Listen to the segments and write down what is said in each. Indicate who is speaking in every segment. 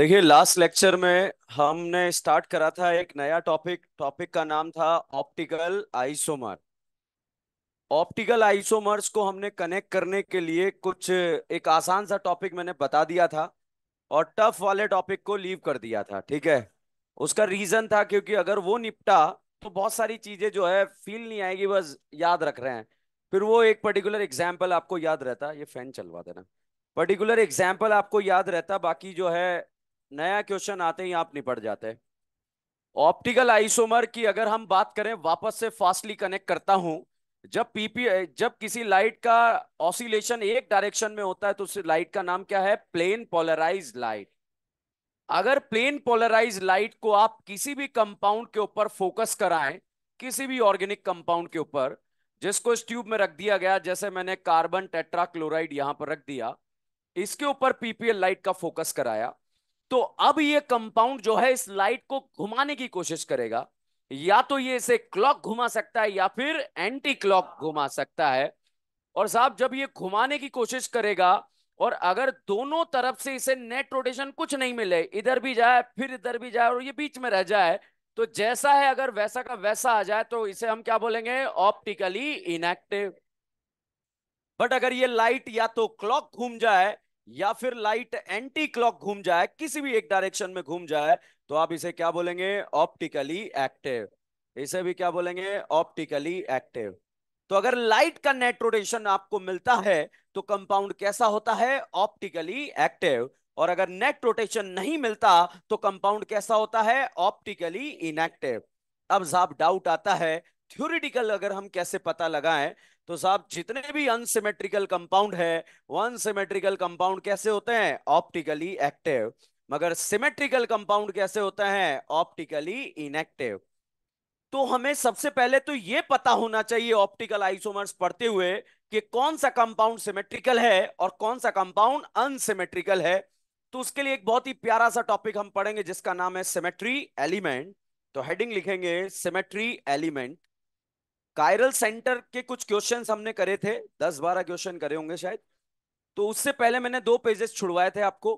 Speaker 1: देखिए last lecture में हमने स्टार्ट करा था एक नया टॉपिक टॉपिक का नाम था ऑप्टिकल आइसोमर ऑप्टिकल आइसोमर्स को हमने कनेक्ट करने के लिए कुछ एक आसान सा टॉपिक मैंने बता दिया था और टफ वाले टॉपिक को लीव कर दिया था ठीक है उसका रीजन था क्योंकि अगर वो निपटा तो बहुत सारी चीजें जो है फील नहीं आएगी बस याद रख रहे हैं फिर वो एक पर्टिकुलर एग्जाम्पल आपको याद रहता ये फैन चलवा देना पर्टिकुलर एग्जाम्पल आपको याद रहता बाकी जो है नया क्वेश्चन आते ही आप निपट जाते ऑप्टिकल आइसोमर की अगर हम बात करें वापस से फास्टली कनेक्ट करता हूं जब पीपी जब किसी लाइट का ऑसिलेशन एक डायरेक्शन में होता है तो उस लाइट का नाम क्या है प्लेन पोलराइज लाइट अगर प्लेन पोलराइज लाइट को आप किसी भी कंपाउंड के ऊपर फोकस कराएं किसी भी ऑर्गेनिक कंपाउंड के ऊपर जिसको इस ट्यूब में रख दिया गया जैसे मैंने कार्बन टेट्राक्लोराइड यहां पर रख दिया इसके ऊपर पीपीएल लाइट का फोकस कराया तो अब ये कंपाउंड जो है इस लाइट को घुमाने की कोशिश करेगा या तो ये इसे क्लॉक घुमा सकता है या फिर एंटी क्लॉक घुमा सकता है और साहब जब ये घुमाने की कोशिश करेगा और अगर दोनों तरफ से इसे नेट रोटेशन कुछ नहीं मिले इधर भी जाए फिर इधर भी जाए और ये बीच में रह जाए तो जैसा है अगर वैसा का वैसा आ जाए तो इसे हम क्या बोलेंगे ऑप्टिकली इनएक्टिव बट अगर ये लाइट या तो क्लॉक घूम जाए या फिर लाइट एंटी क्लॉक घूम जाए किसी भी एक डायरेक्शन में घूम जाए तो आप इसे क्या बोलेंगे ऑप्टिकली एक्टिव इसे भी क्या बोलेंगे ऑप्टिकली एक्टिव तो अगर लाइट का नेट रोटेशन आपको मिलता है तो कंपाउंड कैसा होता है ऑप्टिकली एक्टिव और अगर नेट रोटेशन नहीं मिलता तो कंपाउंड कैसा होता है ऑप्टिकली इनएक्टिव अब साफ डाउट आता है थ्योरिटिकल अगर हम कैसे पता लगाएं तो साहब जितने भी अनसिमेट्रिकल कंपाउंड है वो अनसिमेट्रिकल कंपाउंड कैसे होते हैं ऑप्टिकली एक्टिव मगर सिमेट्रिकल कंपाउंड कैसे होते हैं ऑप्टिकली इनएक्टिव तो हमें सबसे पहले तो ये पता होना चाहिए ऑप्टिकल आइसोमर्स पढ़ते हुए कि कौन सा कंपाउंड सिमेट्रिकल है और कौन सा कंपाउंड अनसिमेट्रिकल है तो उसके लिए एक बहुत ही प्यारा सा टॉपिक हम पढ़ेंगे जिसका नाम है सिमेट्री एलिमेंट तो हेडिंग लिखेंगे सिमेट्री एलिमेंट कायरल सेंटर के कुछ क्वेश्चन हमने करे थे दस बारह क्वेश्चन करे होंगे शायद तो उससे पहले मैंने दो पेजेस छुड़वाए थे आपको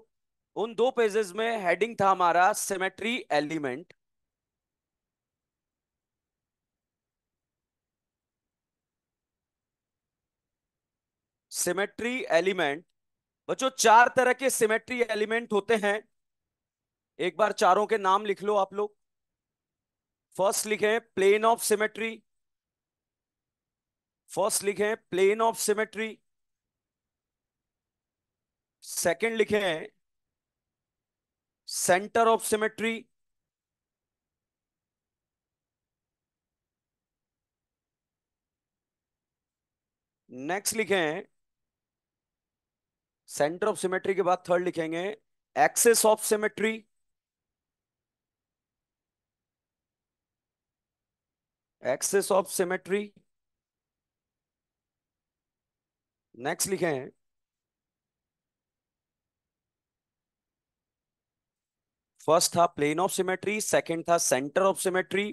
Speaker 1: उन दो पेजेस में हेडिंग था हमारा सिमेट्री एलिमेंट सिमेट्री एलिमेंट बच्चों चार तरह के सिमेट्री एलिमेंट होते हैं एक बार चारों के नाम लिख लो आप लोग फर्स्ट लिखे प्लेन ऑफ सिमेट्री फर्स्ट लिखे प्लेन ऑफ सिमेट्री सेकंड लिखे हैं सेंटर ऑफ सिमेट्री नेक्स्ट लिखे हैं सेंटर ऑफ सिमेट्री के बाद थर्ड लिखेंगे axis of symmetry axis of symmetry next लिखे हैं फर्स्ट था प्लेन ऑफ सिमेट्री सेकंड था सेंटर ऑफ सिमेट्री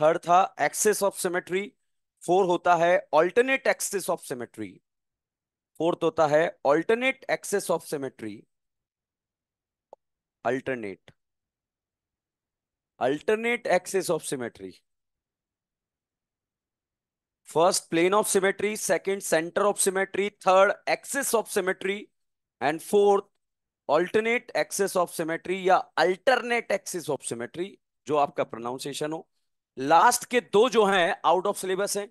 Speaker 1: थर्ड था एक्सेस ऑफ सिमेट्री फोर होता है alternate axis of symmetry fourth होता है alternate axis of symmetry alternate alternate axis of symmetry first plane of symmetry, second center of symmetry, third axis of symmetry, and fourth alternate axis of symmetry या alternate axis of symmetry जो आपका pronunciation हो last के दो जो हैं out of syllabus हैं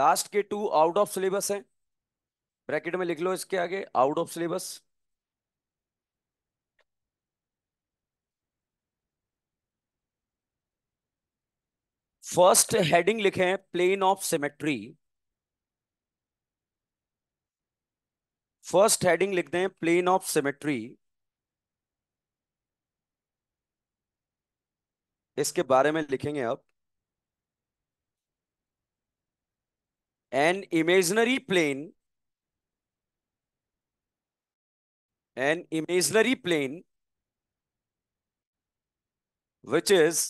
Speaker 1: last के टू आउट ऑफ सिलेबस हैं ब्रैकेट में लिख लो इसके आगे out of syllabus first heading लिखे हैं plane of symmetry first heading लिखते हैं प्लेन ऑफ सिमेट्री इसके बारे में लिखेंगे अब an imaginary plane an imaginary plane which is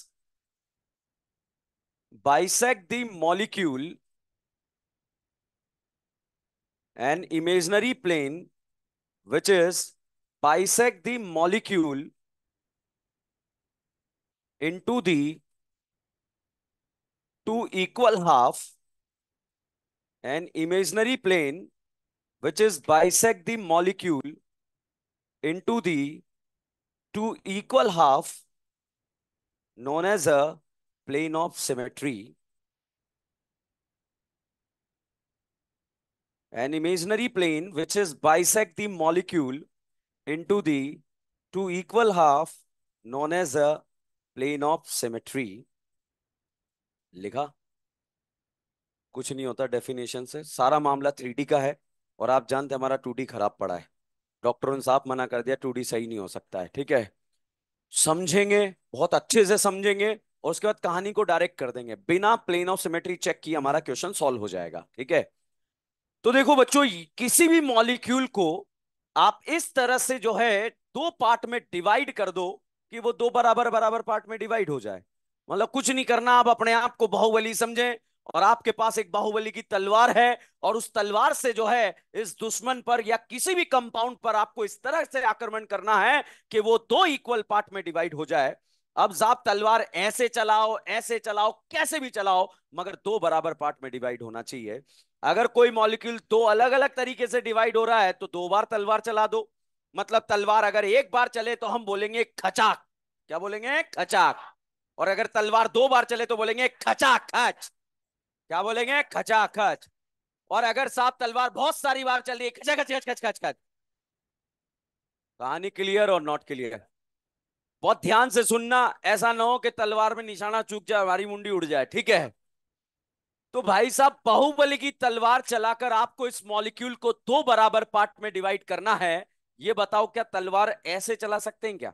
Speaker 1: bisect the molecule an imaginary plane which is bisect the molecule into the two equal half an imaginary plane which is bisect the molecule into the two equal half known as a plane of symmetry, an imaginary plane which is bisect the molecule into the two equal half known as a plane of symmetry. लिखा कुछ नहीं होता definition से सारा मामला three का है और आप जानते हमारा टू खराब पड़ा है डॉक्टरों ने साफ मना कर दिया टू सही नहीं हो सकता है ठीक है समझेंगे बहुत अच्छे से समझेंगे और उसके बाद कहानी को डायरेक्ट कर देंगे बिना प्लेन ऑफ सिमेट्री चेक किए हमारा क्वेश्चन सॉल्व हो जाएगा ठीक है तो देखो बच्चों किसी भी मॉलिक्यूल को आप इस तरह से जो है दो पार्ट में डिवाइड कर दो कि वो दो बराबर बराबर पार्ट में डिवाइड हो जाए मतलब कुछ नहीं करना आप अपने आप को बाहुबली समझें और आपके पास एक बाहुबली की तलवार है और उस तलवार से जो है इस दुश्मन पर या किसी भी कंपाउंड पर आपको इस तरह से आक्रमण करना है कि वो दो इक्वल पार्ट में डिवाइड हो जाए अब जाप तलवार ऐसे चलाओ ऐसे चलाओ कैसे भी चलाओ मगर दो बराबर पार्ट में डिवाइड होना चाहिए अगर कोई मॉलिक्यूल दो अलग अलग तरीके से डिवाइड हो रहा है तो दो बार तलवार चला दो मतलब तलवार अगर एक बार चले तो हम बोलेंगे खचाक क्या बोलेंगे खचाक और अगर तलवार दो बार चले तो बोलेंगे खचा खच क्या बोलेंगे खचा खच और अगर साफ तलवार बहुत सारी बार चल रही है खचा खच खच खच खच खच कहानी क्लियर और नॉट क्लियर बहुत ध्यान से सुनना ऐसा ना हो कि तलवार में निशाना चूक जाए हमारी मुंडी उड़ जाए ठीक है तो भाई साहब बाहुबली की तलवार चलाकर आपको इस मॉलिक्यूल को दो बराबर पार्ट में डिवाइड करना है ये बताओ क्या तलवार ऐसे चला सकते हैं क्या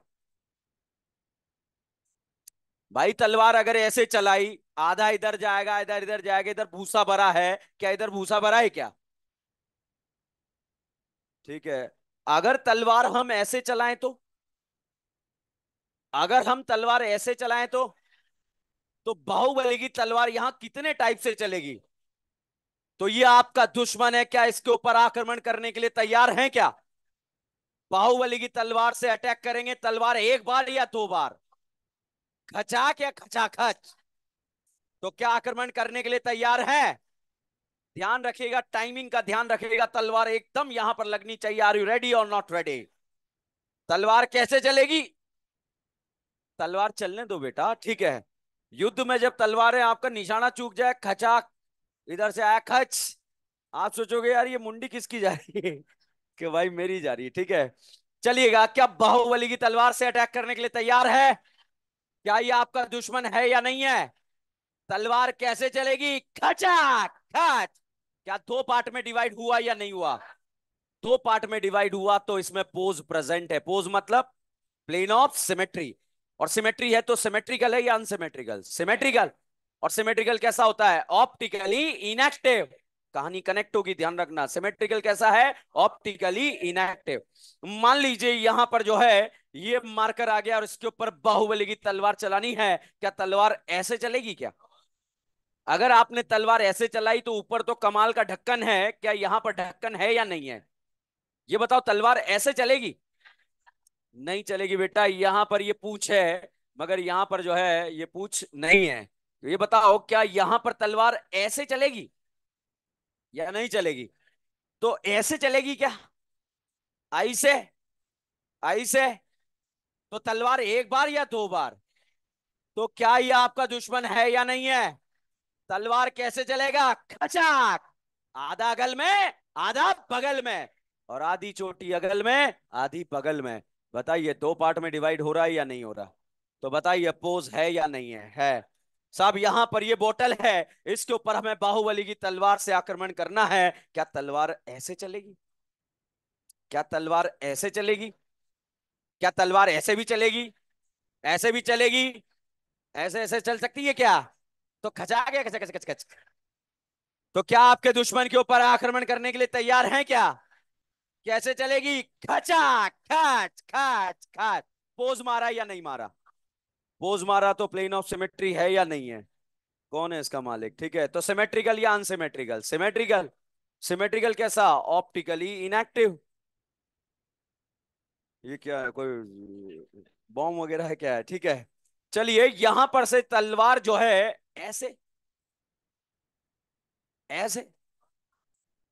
Speaker 1: भाई तलवार अगर ऐसे चलाई आधा इधर जाएगा इधर इधर जाएगा इधर भूसा भरा है क्या इधर भूसा भरा है क्या ठीक है अगर तलवार हम ऐसे चलाएं तो अगर हम तलवार ऐसे चलाएं तो तो बाहुबली की तलवार यहां कितने टाइप से चलेगी तो ये आपका दुश्मन है क्या इसके ऊपर आक्रमण करने के लिए तैयार हैं क्या बाहुबली की तलवार से अटैक करेंगे तलवार एक बार या दो बार खचा क्या खचा खच तो क्या आक्रमण करने के लिए तैयार है ध्यान रखिएगा टाइमिंग का ध्यान रखिएगा तलवार एकदम यहां पर लगनी चाहिए आर यू रेडी और नॉट रेडी तलवार कैसे चलेगी तलवार चलने दो बेटा ठीक है युद्ध में जब तलवार है आपका निशाना चूक जाए खचाक इधर से आया खच आप सोचोगे यार ये मुंडी किसकी जा रही है कि भाई मेरी जा रही है ठीक है चलिएगा क्या बाहुबली की तलवार से अटैक करने के लिए तैयार है क्या ये आपका दुश्मन है या नहीं है तलवार कैसे चलेगी खचाक खच क्या दो पार्ट में डिवाइड हुआ या नहीं हुआ दो पार्ट में डिवाइड हुआ तो इसमें पोज प्रेजेंट है पोज मतलब प्लेन ऑफ सिमेट्री और सिमेट्री है तो सिमेट्रिकल है या अनसिमेट्रिकल सिमेट्रिकल और सिमेट्रिकल कैसा होता है ऑप्टिकली इनएक्टिव कहानी कनेक्ट होगी ध्यान रखना सिमेट्रिकल कैसा है ऑप्टिकली इनएक्टिव मान लीजिए यहां पर जो है ये मार्कर आ गया और इसके ऊपर बाहुबली की तलवार चलानी है क्या तलवार ऐसे चलेगी क्या अगर आपने तलवार ऐसे चलाई तो ऊपर तो कमाल का ढक्कन है क्या यहां पर ढक्कन है या नहीं है ये बताओ तलवार ऐसे चलेगी नहीं चलेगी बेटा यहाँ पर ये पूछ है मगर यहाँ पर जो है ये पूछ नहीं है तो ये बताओ क्या यहाँ पर तलवार ऐसे चलेगी या नहीं चलेगी तो ऐसे चलेगी क्या आई से आई से तो तलवार एक बार या दो बार तो क्या ये आपका दुश्मन है या नहीं है तलवार कैसे चलेगा खचाक आधा अगल में आधा बगल में और आधी चोटी अगल में आधी बगल में बताइए दो पार्ट में डिवाइड हो रहा है या नहीं हो रहा तो बताइए पोज है या नहीं है है साहब यहां पर ये बोतल है इसके ऊपर हमें बाहुबली की तलवार से आक्रमण करना है क्या तलवार ऐसे चलेगी क्या तलवार ऐसे चलेगी क्या तलवार ऐसे भी चलेगी ऐसे भी चलेगी ऐसे ऐसे चल सकती है क्या तो खचा गया खचा खच खच खच तो क्या आपके दुश्मन के ऊपर आक्रमण करने के लिए तैयार हैं क्या कैसे चलेगी खचा खच खच खच पोज मारा या नहीं मारा पोज मारा तो प्लेन ऑफ सिमेट्री है या नहीं है कौन है इसका मालिक ठीक है तो सिमेट्रिकल या अनसिमेट्रिकल सिमेट्रिकल सिमेट्रिकल कैसा ऑप्टिकली इनएक्टिव ये क्या है कोई बॉम्ब वगैरह है क्या है ठीक है चलिए यहां पर से तलवार जो है ऐसे ऐसे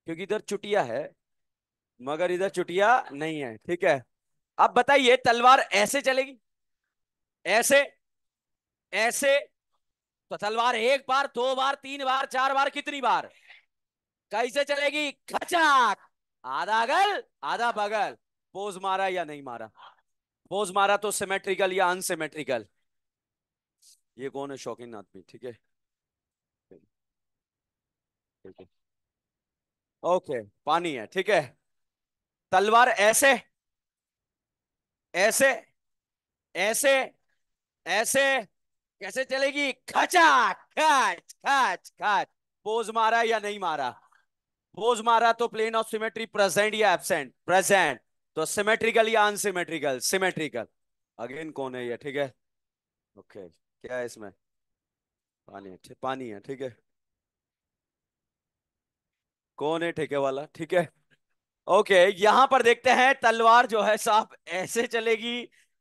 Speaker 1: क्योंकि इधर चुटिया है मगर इधर चुटिया नहीं है ठीक है अब बताइए तलवार ऐसे चलेगी ऐसे ऐसे तो तलवार एक बार दो बार तीन बार चार बार कितनी बार कैसे चलेगी खचाक आधा अगल आधा बगल पोज मारा या नहीं मारा पोज मारा तो सिमेट्रिकल या अनसिमेट्रिकल ये कौन है शौकीन आदमी ठीक है ठीक है ओके पानी है ठीक है तलवार ऐसे ऐसे ऐसे ऐसे कैसे चलेगी खचा खच खच खच पोज मारा या नहीं मारा पोज मारा तो प्लेन ऑफ सिमेट्री प्रेजेंट या एबसेंट प्रेजेंट तो सिमेट्रिकल या अनसिमेट्रिकल सिमेट्रिकल अगेन कौन है ये ठीक है ओके okay. क्या है इसमें पानी है पानी है ठीक है कौन है ठेके वाला ठीक है ओके यहां पर देखते हैं तलवार जो है साहब ऐसे चलेगी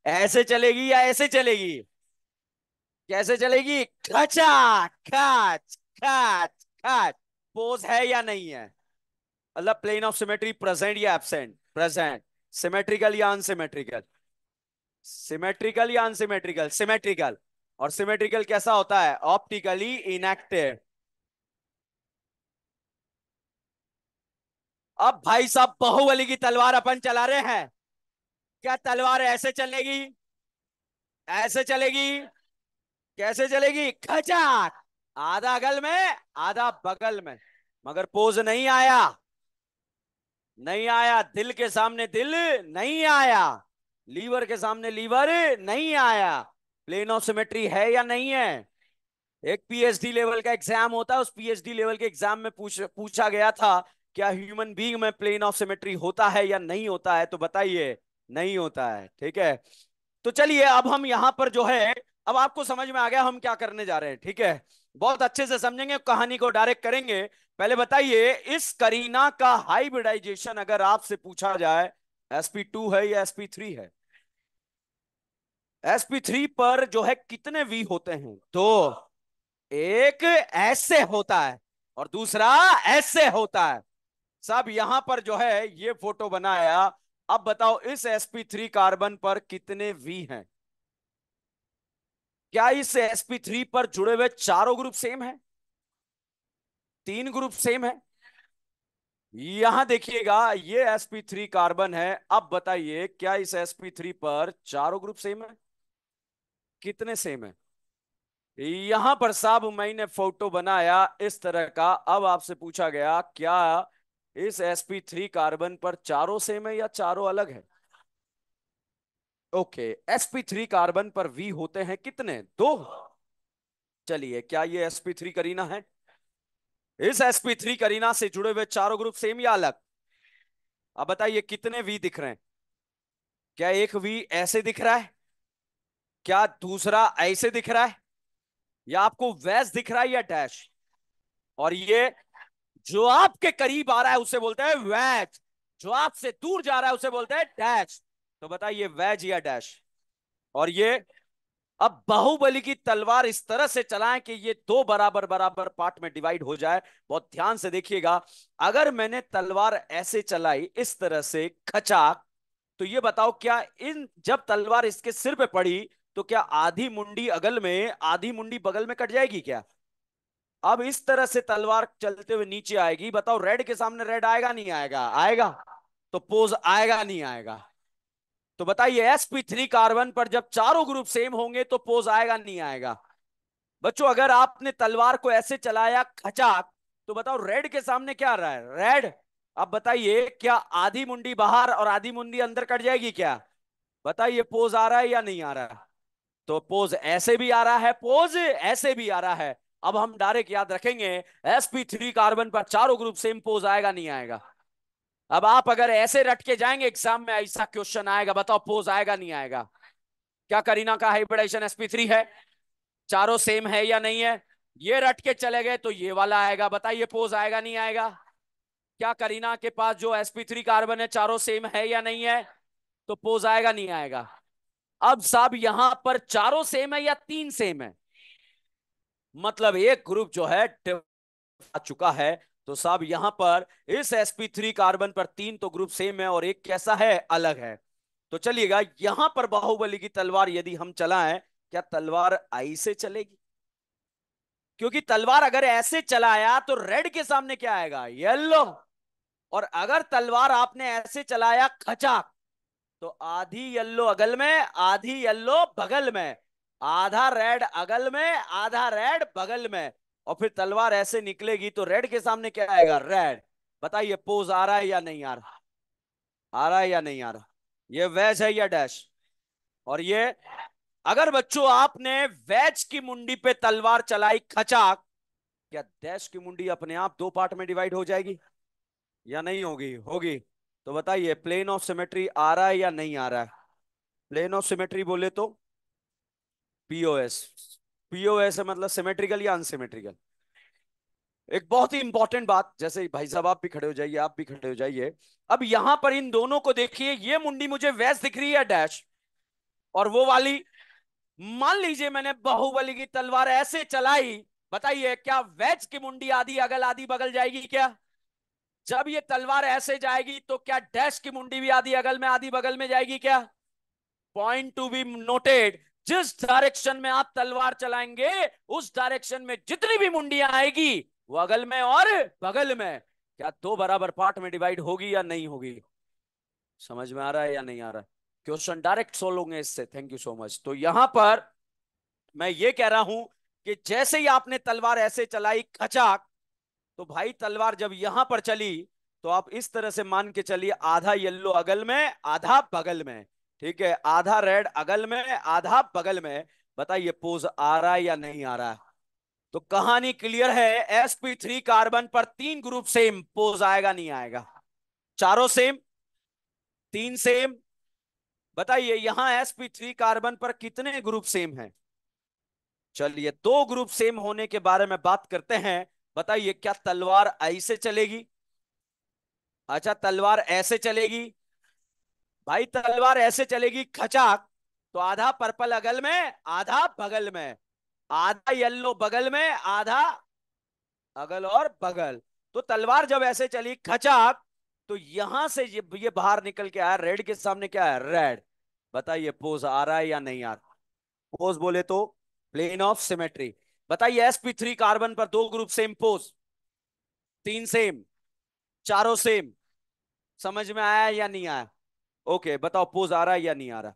Speaker 1: ऐसे चलेगी या ऐसे चलेगी कैसे चलेगी खचा खच खच खच पोज है या नहीं है मतलब प्लेन ऑफ सिमेट्री प्रेजेंट या एबसेंट प्रेजेंट सिमेट्रिकल या अनसिमेट्रिकल सिमेट्रिकल या अनसिमेट्रिकल सिमेट्रिकल और सिमेट्रिकल कैसा होता है ऑप्टिकली इनएक्टिव अब भाई साहब बहुबली की तलवार अपन चला रहे हैं क्या तलवार ऐसे चलेगी ऐसे चलेगी कैसे चलेगी खचाक आधा अगल में आधा बगल में मगर पोज नहीं आया नहीं आया दिल के सामने दिल नहीं आया लीवर के सामने लीवर नहीं आया प्लेन ऑफ सिमेट्री है या नहीं है एक पीएचडी लेवल का एग्जाम होता है उस पीएचडी लेवल के एग्जाम में पूछ पूछा गया था क्या ह्यूमन बींग में प्लेन ऑफ सिमेट्री होता है या नहीं होता है तो बताइए नहीं होता है ठीक है तो चलिए अब हम यहां पर जो है अब आपको समझ में आ गया हम क्या करने जा रहे हैं ठीक है बहुत अच्छे से समझेंगे कहानी को डायरेक्ट करेंगे पहले बताइए इस करीना का हाइब्रिडाइजेशन अगर आपसे पूछा जाए टू है या थ्री है थ्री पर जो है कितने वी होते हैं तो एक ऐसे होता है और दूसरा ऐसे होता है साहब यहां पर जो है ये फोटो बनाया अब बताओ इस sp3 कार्बन पर कितने V हैं क्या इस sp3 पर जुड़े हुए चारों ग्रुप सेम है तीन ग्रुप सेम है यहां देखिएगा ये sp3 कार्बन है अब बताइए क्या इस sp3 पर चारों ग्रुप सेम है कितने सेम है यहां पर साहब मैंने फोटो बनाया इस तरह का अब आपसे पूछा गया क्या इस sp3 कार्बन पर चारों सेम है या चारों अलग है ओके okay, sp3 कार्बन पर V होते हैं कितने दो चलिए क्या ये sp3 करीना है इस sp3 करीना से जुड़े हुए चारों ग्रुप सेम या अलग अब बताइए कितने V दिख रहे हैं क्या एक V ऐसे दिख रहा है क्या दूसरा ऐसे दिख रहा है या आपको वैस दिख रहा है या डैश और ये जो आपके करीब आ रहा है उसे बोलते हैं वैज जो आपसे दूर जा रहा है उसे बोलते हैं डैश तो बताइए वैज या डैश और ये अब बाहुबली की तलवार इस तरह से चलाएं कि ये दो बराबर बराबर पार्ट में डिवाइड हो जाए बहुत ध्यान से देखिएगा अगर मैंने तलवार ऐसे चलाई इस तरह से खचा तो ये बताओ क्या इन जब तलवार इसके सिर पे पड़ी तो क्या आधी मुंडी अगल में आधी मुंडी बगल में कट जाएगी क्या अब इस तरह से तलवार चलते हुए नीचे आएगी बताओ रेड के सामने रेड आएगा नहीं आएगा आएगा तो पोज आएगा नहीं आएगा तो बताइए एसपी थ्री कार्बन पर जब चारों ग्रुप सेम होंगे तो पोज आएगा नहीं आएगा बच्चों अगर आपने तलवार को ऐसे चलाया खचाक तो बताओ रेड के सामने क्या आ रहा है रेड अब बताइए क्या आधी मुंडी बाहर और आधी मुंडी अंदर कट जाएगी क्या बताइए पोज आ रहा है या नहीं आ रहा तो पोज ऐसे भी आ रहा है पोज ऐसे भी आ रहा है अब हम डायरेक्ट याद रखेंगे एसपी थ्री कार्बन पर चारों ग्रुप से इम्पोज आएगा नहीं आएगा अब आप अगर ऐसे रट के जाएंगे एग्जाम में ऐसा क्वेश्चन आएगा बताओ पोज आएगा नहीं आएगा क्या करीना का हाइब्रिडाइजेशन एसपी थ्री है चारों सेम है या नहीं है ये रट के चले गए तो ये वाला आएगा बताइए पोज आएगा नहीं आएगा क्या करीना के पास जो एसपी थ्री कार्बन है चारों सेम है या नहीं है तो पोज आएगा नहीं आएगा अब साहब यहां पर चारों सेम है या तीन सेम है मतलब एक ग्रुप जो है आ चुका है तो साहब यहां पर इस sp3 कार्बन पर तीन तो ग्रुप सेम है और एक कैसा है अलग है तो चलिएगा यहां पर बाहुबली की तलवार यदि हम चलाएं क्या तलवार आई से चलेगी क्योंकि तलवार अगर ऐसे चलाया तो रेड के सामने क्या आएगा येलो और अगर तलवार आपने ऐसे चलाया खचाक तो आधी येल्लो अगल में आधी येल्लो बगल में आधा रेड अगल में आधा रेड बगल में और फिर तलवार ऐसे निकलेगी तो रेड के सामने क्या आएगा रेड बताइए पोज आ रहा है या नहीं आ रहा आ रहा है या नहीं आ रहा ये वैज है या डैश और ये अगर बच्चों आपने वेज की मुंडी पे तलवार चलाई खचाक क्या डैश की मुंडी अपने आप दो पार्ट में डिवाइड हो जाएगी या नहीं होगी होगी तो बताइए प्लेन ऑफ सिमेट्री आ रहा है या नहीं आ रहा है प्लेन ऑफ सिमेट्री बोले तो पीओएस पीओएस है मतलब सिमेट्रिकल या अनसिमेट्रिकल एक बहुत ही इंपॉर्टेंट बात जैसे भाई साहब आप भी खड़े हो जाइए आप भी खड़े हो जाइए अब यहां पर इन दोनों को देखिए ये मुंडी मुझे वैस दिख रही है डैश और वो वाली मान लीजिए मैंने बाहुबली की तलवार ऐसे चलाई बताइए क्या वैज की मुंडी आधी अगल आधी बगल जाएगी क्या जब ये तलवार ऐसे जाएगी तो क्या डैश की मुंडी भी आधी अगल में आधी बगल में जाएगी क्या पॉइंट टू बी नोटेड जिस डायरेक्शन में आप तलवार चलाएंगे उस डायरेक्शन में जितनी भी मुंडियां आएगी वो अगल में और बगल में क्या दो बराबर पार्ट में डिवाइड होगी या नहीं होगी समझ में आ रहा है या नहीं आ रहा क्वेश्चन डायरेक्ट सोल्व होंगे इससे थैंक यू सो मच तो यहां पर मैं ये कह रहा हूं कि जैसे ही आपने तलवार ऐसे चलाई खचाक तो भाई तलवार जब यहां पर चली तो आप इस तरह से मान के चलिए आधा येल्लो अगल में आधा बगल में ठीक है आधा रेड अगल में आधा बगल में बताइए पोज आ रहा है या नहीं आ रहा है तो कहानी क्लियर है sp3 कार्बन पर तीन ग्रुप सेम पोज आएगा नहीं आएगा चारों सेम तीन सेम बताइए यहां sp3 कार्बन पर कितने ग्रुप सेम हैं चलिए दो ग्रुप सेम होने के बारे में बात करते हैं बताइए क्या तलवार ऐसे चलेगी अच्छा तलवार ऐसे चलेगी भाई तलवार ऐसे चलेगी खचाक तो आधा पर्पल अगल में आधा बगल में आधा येल्लो बगल में आधा अगल और बगल तो तलवार जब ऐसे चली खचाक तो यहां से ये ये बाहर निकल के आया रेड के सामने क्या है रेड बताइए पोज आ रहा है या नहीं आ रहा पोज बोले तो प्लेन ऑफ सिमेट्री बताइए एसपी थ्री कार्बन पर दो ग्रुप सेम पोज तीन सेम चारों सेम समझ में आया या नहीं आया ओके बताओ पोज आ रहा है या नहीं आ रहा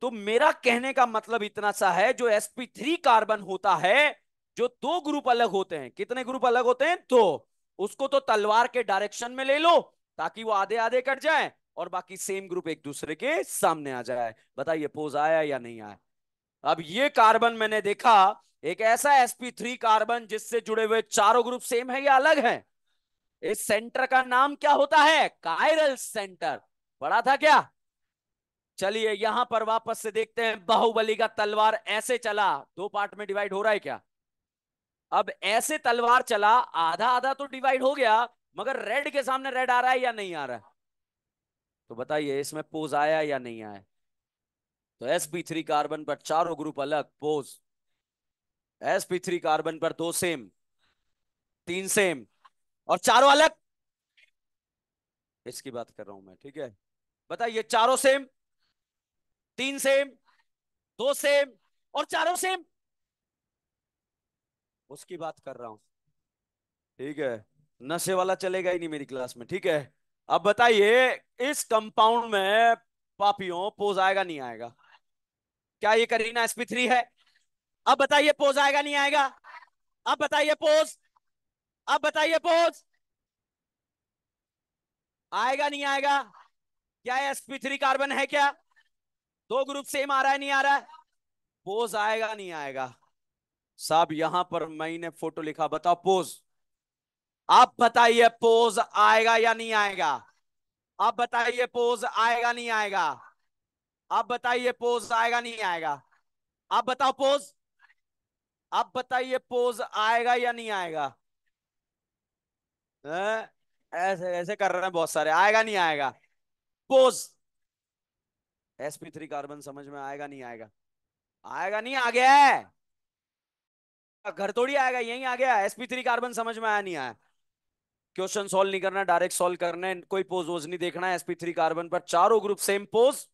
Speaker 1: तो मेरा कहने का मतलब इतना सा है जो sp3 कार्बन होता है जो दो ग्रुप अलग होते हैं कितने ग्रुप अलग होते हैं दो तो, उसको तो तलवार के डायरेक्शन में ले लो ताकि वो आधे आधे कट जाए और बाकी सेम ग्रुप एक दूसरे के सामने आ जाए बताइए पोज आया या नहीं आया अब ये कार्बन मैंने देखा एक ऐसा sp3 कार्बन जिससे जुड़े हुए चारों ग्रुप सेम है या अलग है इस सेंटर का नाम क्या होता है कायरल सेंटर पढ़ा था क्या चलिए यहां पर वापस से देखते हैं बाहुबली का तलवार ऐसे चला दो पार्ट में डिवाइड हो रहा है क्या अब ऐसे तलवार चला आधा आधा तो डिवाइड हो गया मगर रेड के सामने रेड आ रहा है या नहीं आ रहा है तो बताइए इसमें पोज आया या नहीं आया तो एस थ्री कार्बन पर चारों ग्रुप अलग पोज एस थ्री कार्बन पर दो सेम तीन सेम और चारों अलग इसकी बात कर रहा हूं मैं ठीक है बताइए चारों सेम तीन सेम दो सेम और चारों सेम उसकी बात कर रहा हूं ठीक है नशे वाला चलेगा ही नहीं मेरी क्लास में ठीक है अब बताइए इस कंपाउंड में पापियों पोज आएगा नहीं आएगा क्या ये करीना एसपी थ्री है अब बताइए पोज आएगा नहीं आएगा अब बताइए पोज अब बताइए पोज आएगा नहीं आएगा क्या sp3 कार्बन है क्या दो ग्रुप सेम आ रहा है नहीं आ रहा है पोज आएगा नहीं आएगा साहब यहां पर मैंने फोटो लिखा बताओ पोज आप बताइए पोज आएगा या नहीं आएगा आप बताइए पोज आएगा नहीं आएगा आप बताइए पोज आएगा नहीं आएगा आप बताओ पोज आप बताइए पोज आएगा या नहीं आएगा ऐसे ऐसे कर रहे हैं बहुत सारे आएगा नहीं आएगा पोज थ्री कार्बन समझ में आएगा नहीं आएगा आएगा नहीं आ गया है घर थोड़ी आएगा यही आ गया एसपी थ्री कार्बन समझ में आया नहीं आया क्वेश्चन सॉल्व नहीं करना डायरेक्ट सॉल्व करना है कोई पोज वोज नहीं देखना है थ्री कार्बन पर चारों ग्रुप सेम पोज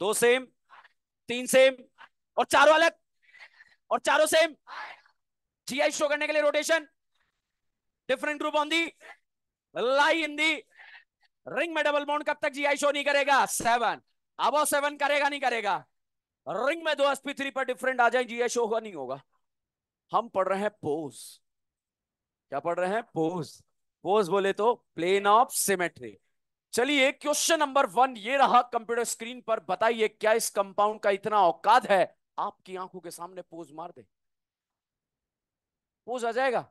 Speaker 1: दो सेम तीन सेम और चारों अलग और चारों सेम जी आई शो करने के लिए rotation different group on the lie in the ring में डबल बाउंड कब तक जीआई शो नहीं करेगा सेवन अब सेवन करेगा नहीं करेगा रिंग में दो एसपी थ्री पर डिफरेंट आ जाए जीआई शो होगा नहीं होगा हम पढ़ रहे हैं पोज क्या पढ़ रहे हैं पोज पोज बोले तो प्लेन ऑफ सिमेट्री चलिए क्वेश्चन नंबर वन ये रहा कंप्यूटर स्क्रीन पर बताइए क्या इस कंपाउंड का इतना औकात है आपकी आंखों के सामने पोज मार दे पोज आ जाएगा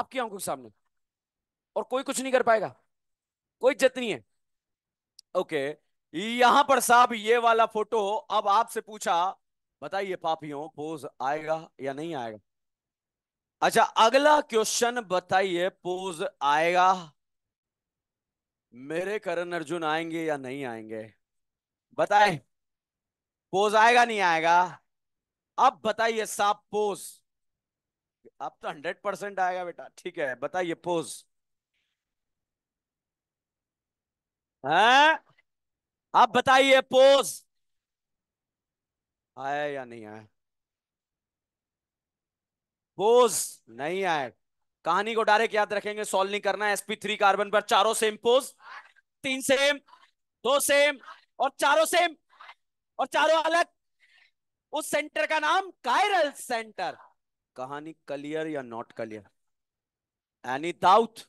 Speaker 1: आपकी आंखों के सामने और कोई कुछ नहीं कर पाएगा कोई इज्जत नहीं है ओके यहां पर साहब ये वाला फोटो अब आपसे पूछा बताइए पापियों पोज आएगा या नहीं आएगा अच्छा अगला क्वेश्चन बताइए पोज आएगा मेरे करण अर्जुन आएंगे या नहीं आएंगे बताए पोज आएगा नहीं आएगा अब बताइए साहब पोज अब तो हंड्रेड परसेंट आएगा बेटा ठीक है बताइए पोज है आप बताइए पोज आया या नहीं आया पोज नहीं आया कहानी को डायरेक्ट याद रखेंगे सॉल्व नहीं करना एसपी थ्री कार्बन पर चारों सेम पोज तीन सेम दो सेम और चारों सेम और चारों अलग उस सेंटर का नाम कायरल सेंटर कहानी क्लियर या not clear any doubt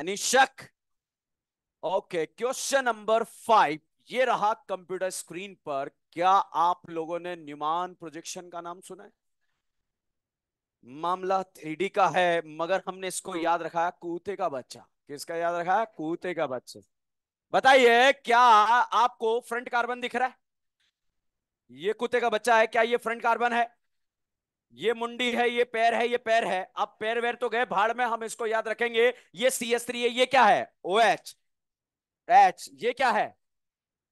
Speaker 1: any शक ओके क्वेश्चन नंबर फाइव ये रहा कंप्यूटर स्क्रीन पर क्या आप लोगों ने न्यूमान प्रोजेक्शन का नाम सुना है मामला थ्री का है मगर हमने इसको hmm. याद रखा है कूते का बच्चा किसका याद रखा है कूते का बच्चा बताइए क्या आपको फ्रंट कार्बन दिख रहा है ये कुत्ते का बच्चा है क्या ये फ्रंट कार्बन है ये मुंडी है ये पैर है ये पैर है अब पैर वैर तो गए भाड़ में हम इसको याद रखेंगे ये सी एस थ्री है ये क्या है ओ OH. एच एच ये क्या है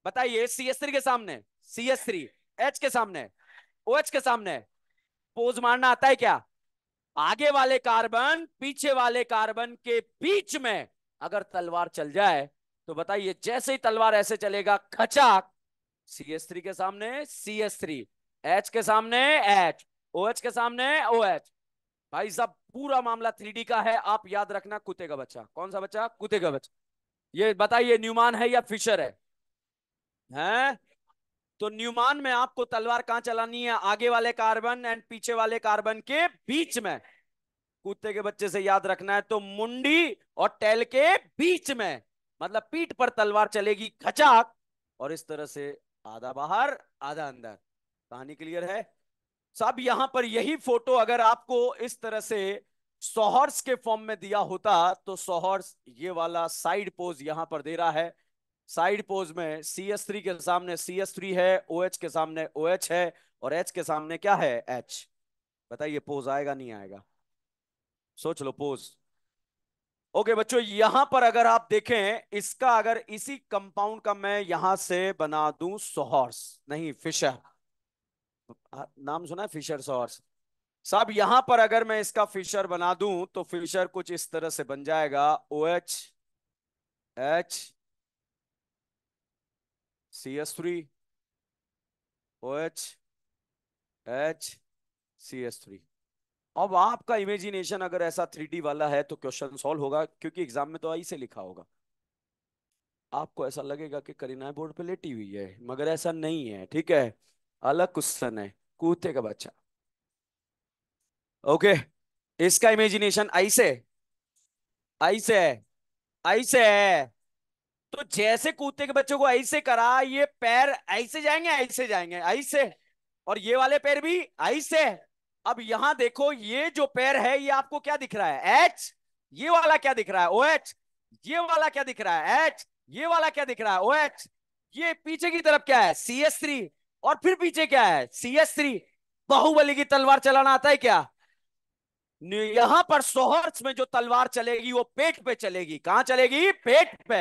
Speaker 1: बताइए सी एस थ्री के सामने सी एस थ्री एच के सामने ओ एच के सामने पोज मारना आता है क्या आगे वाले कार्बन पीछे वाले कार्बन के बीच में अगर तलवार चल जाए तो बताइए जैसे ही तलवार ऐसे चलेगा खचाक सी एस थ्री के सामने सी एस थ्री एच के सामने एच ओ एच के सामने ओ एच भाई साहब पूरा मामला थ्री डी का है आप याद रखना कुत्ते का बच्चा कौन सा बच्चा कुत्ते का बच्चा ये बताइए न्यूमान है या फिशर है हैं तो न्यूमान में आपको तलवार कहां चलानी है आगे वाले कार्बन एंड पीछे वाले कार्बन के बीच में कुत्ते के बच्चे से याद रखना है तो मुंडी और टेल के बीच में मतलब पीठ पर तलवार चलेगी खचाक और इस तरह से आधा बाहर आधा अंदर कहानी क्लियर है सब यहां पर यही फोटो अगर आपको इस तरह से सोहर्स के फॉर्म में दिया होता तो सोहर्स ये वाला साइड पोज यहां पर दे रहा है साइड पोज में सी एस थ्री के सामने सी एस थ्री है ओ OH के सामने ओ OH है और एच के सामने क्या है एच बताइए पोज आएगा नहीं आएगा सोच लो पोज ओके बच्चों यहां पर अगर आप देखें इसका अगर इसी कंपाउंड का मैं यहां से बना दूं सोहर्स नहीं फिशर नाम सुना है फिशर सोहर्स साहब यहां पर अगर मैं इसका फिशर बना दूं तो फिशर कुछ इस तरह से बन जाएगा O H H C S three O H H C S three अब आपका इमेजिनेशन अगर ऐसा थ्री डी वाला है तो क्वेश्चन सॉल्व होगा क्योंकि एग्जाम में तो आई से लिखा होगा आपको ऐसा लगेगा कि करीना बोर्ड पे लेटी हुई है मगर ऐसा नहीं है ठीक है अलग क्वेश्चन है कूते का बच्चा ओके इसका इमेजिनेशन आई से आई से है आई से है तो जैसे कूदते के बच्चों को आई से करा ये पैर आई से जाएंगे आई से जाएंगे आई से और ये वाले पैर भी आई से अब यहां देखो ये जो पैर है ये आपको क्या दिख रहा है एच ये वाला क्या दिख रहा है ओ एच ये वाला क्या दिख रहा है एच ये वाला क्या दिख रहा है ओ एच ये पीछे की तरफ क्या है सी एस थ्री और फिर पीछे क्या है सी एस थ्री बाहुबली की तलवार चलाना आता है क्या यहां पर सोहर्स में जो तलवार चलेगी वो पेट पे चलेगी कहां चलेगी पेट पे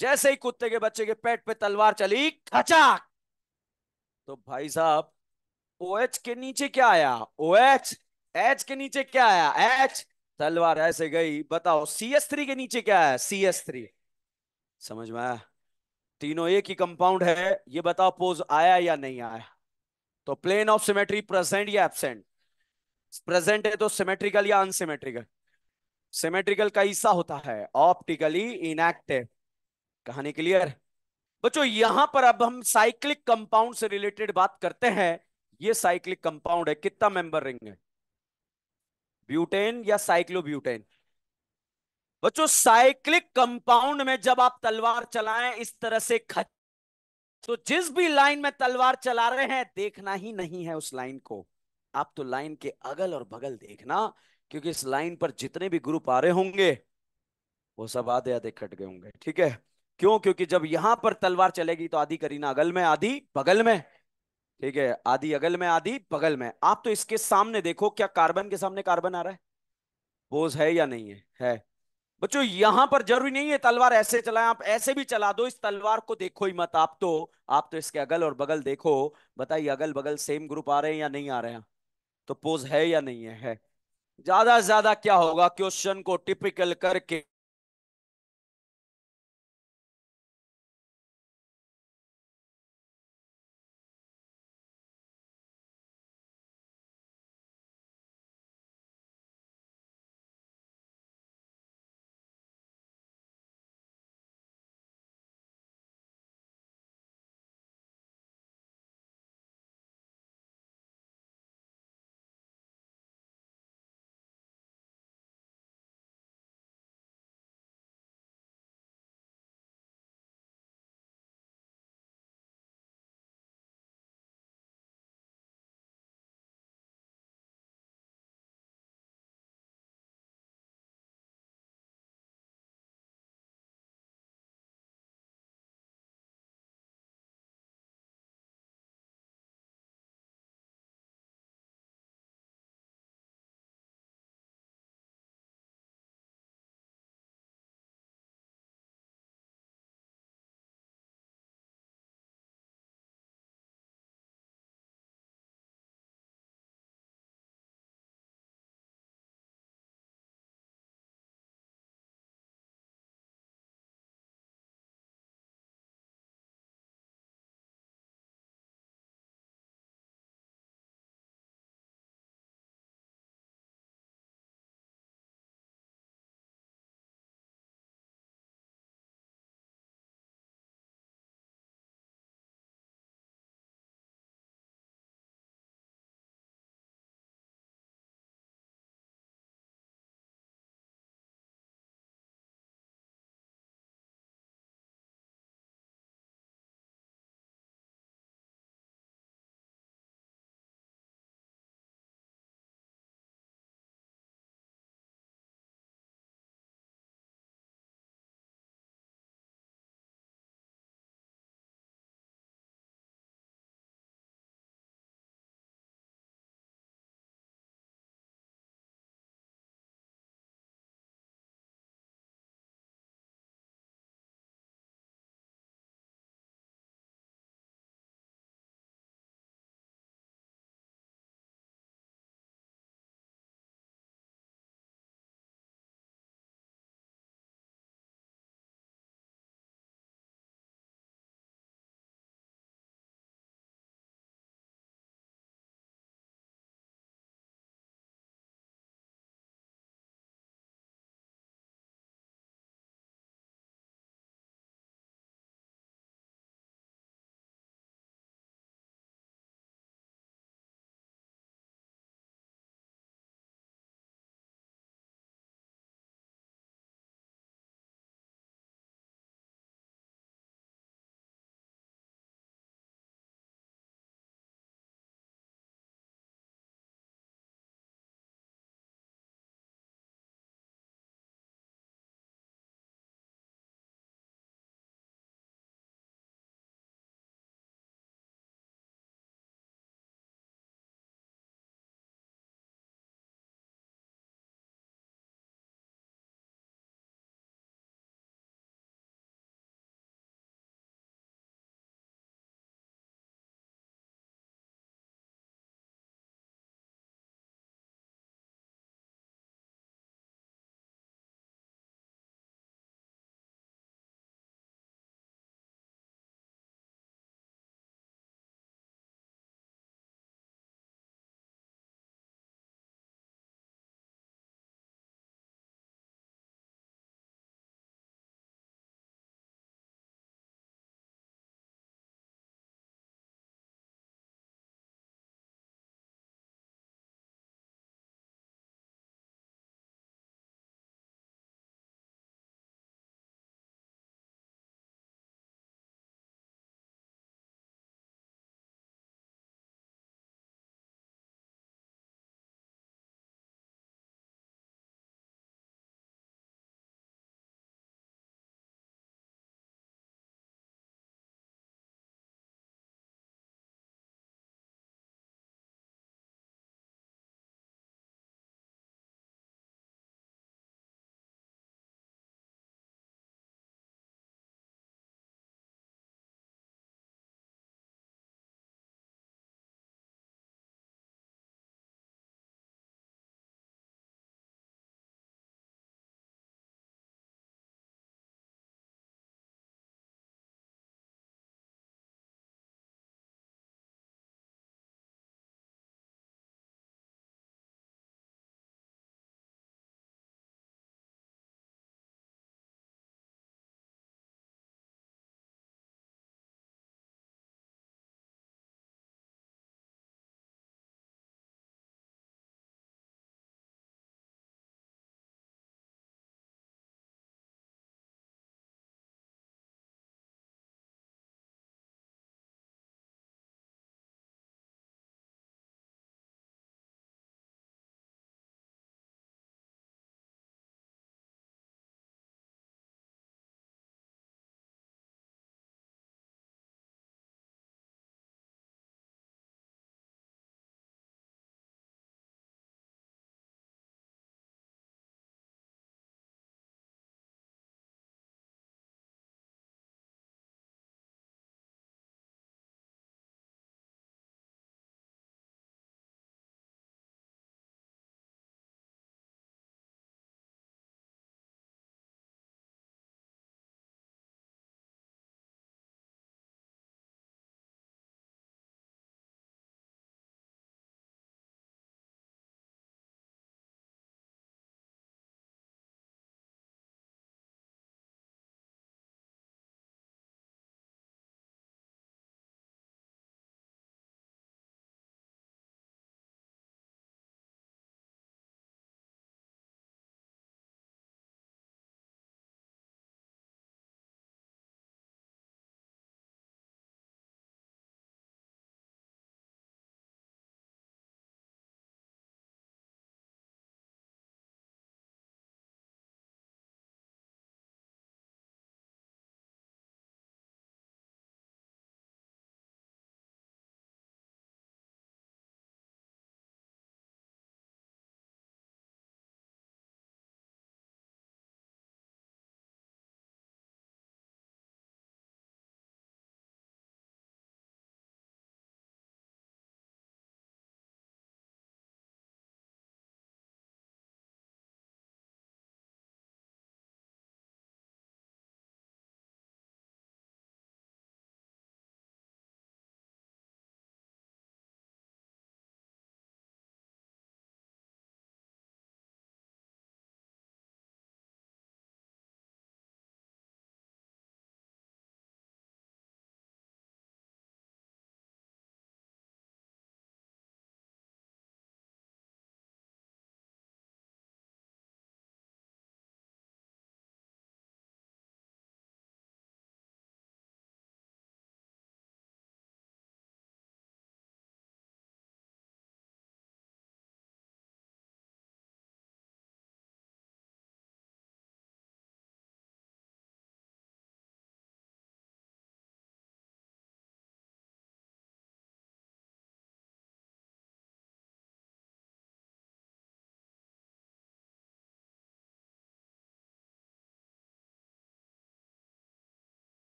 Speaker 1: जैसे ही कुत्ते के बच्चे के पेट पे तलवार चली खचाक तो भाई साहब ओ एच के नीचे क्या आया ओ एच एच के नीचे क्या आया एच तलवार ऐसे गई बताओ सी एस थ्री के नीचे क्या आया सी एस थ्री समझ में आया तीनों एक ही कंपाउंड है ये बताओ पोज आया या नहीं आया तो प्लेन ऑफ सिमेट्री प्रेजेंट या एबसेंट प्रेजेंट है तो सिमेट्रिकल या अनसिमेट्रिकल सिमेट्रिकल का हिस्सा होता है ऑप्टिकली इनएक्टिव कहानी क्लियर बच्चों यहां पर अब हम साइक्लिक कंपाउंड से रिलेटेड बात करते हैं ये साइक्लिक कंपाउंड है कितना मेंबर रिंग है ब्यूटेन या साइक्लोब्यूटेन बच्चों साइक्लिक कंपाउंड में जब आप तलवार चलाएं इस तरह से खच तो जिस भी लाइन में तलवार चला रहे हैं देखना ही नहीं है उस लाइन को आप तो लाइन के अगल और बगल देखना क्योंकि इस लाइन पर जितने भी ग्रुप आ रहे होंगे वो सब आधे आधे कट गए होंगे ठीक है क्यों क्योंकि जब यहां पर तलवार चलेगी तो आधी करीना अगल में आधी बगल में ठीक है आधी अगल में आधी बगल में आप तो इसके सामने देखो क्या कार्बन के सामने कार्बन आ रहा है बोझ है या नहीं है है बच्चों यहां पर जरूरी नहीं है तलवार ऐसे चलाएं आप ऐसे भी चला दो इस तलवार को देखो ही मत आप तो आप तो इसके अगल और बगल देखो बताइए अगल बगल सेम ग्रुप आ रहे हैं या नहीं आ रहे हैं तो पोज है या नहीं है, है। ज्यादा से ज्यादा क्या होगा क्वेश्चन को टिपिकल करके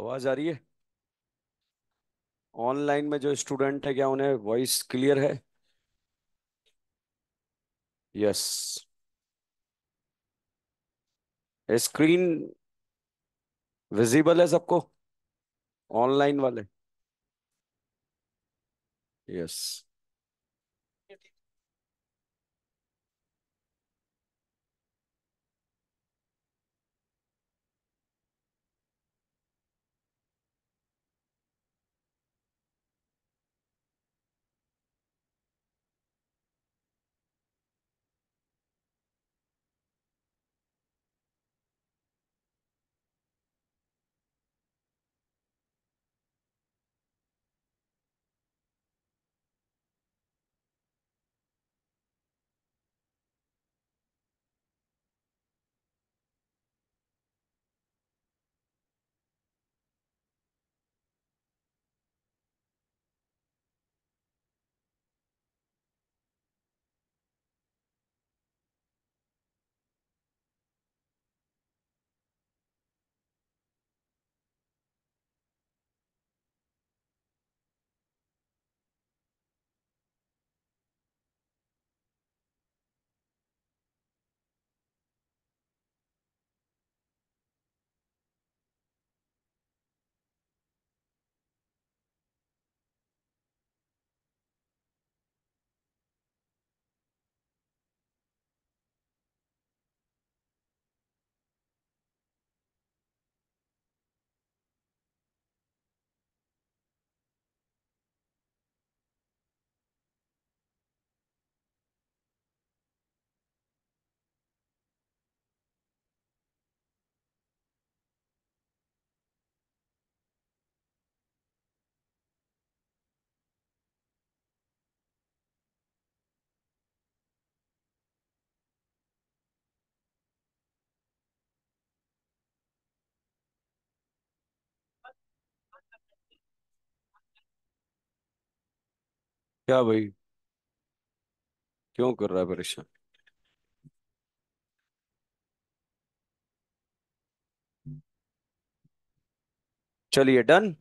Speaker 1: आवाज आ रही है ऑनलाइन में जो स्टूडेंट है क्या उन्हें वॉइस क्लियर है यस स्क्रीन विजिबल है सबको ऑनलाइन वाले यस क्या भाई क्यों कर रहा है परेशान चलिए डन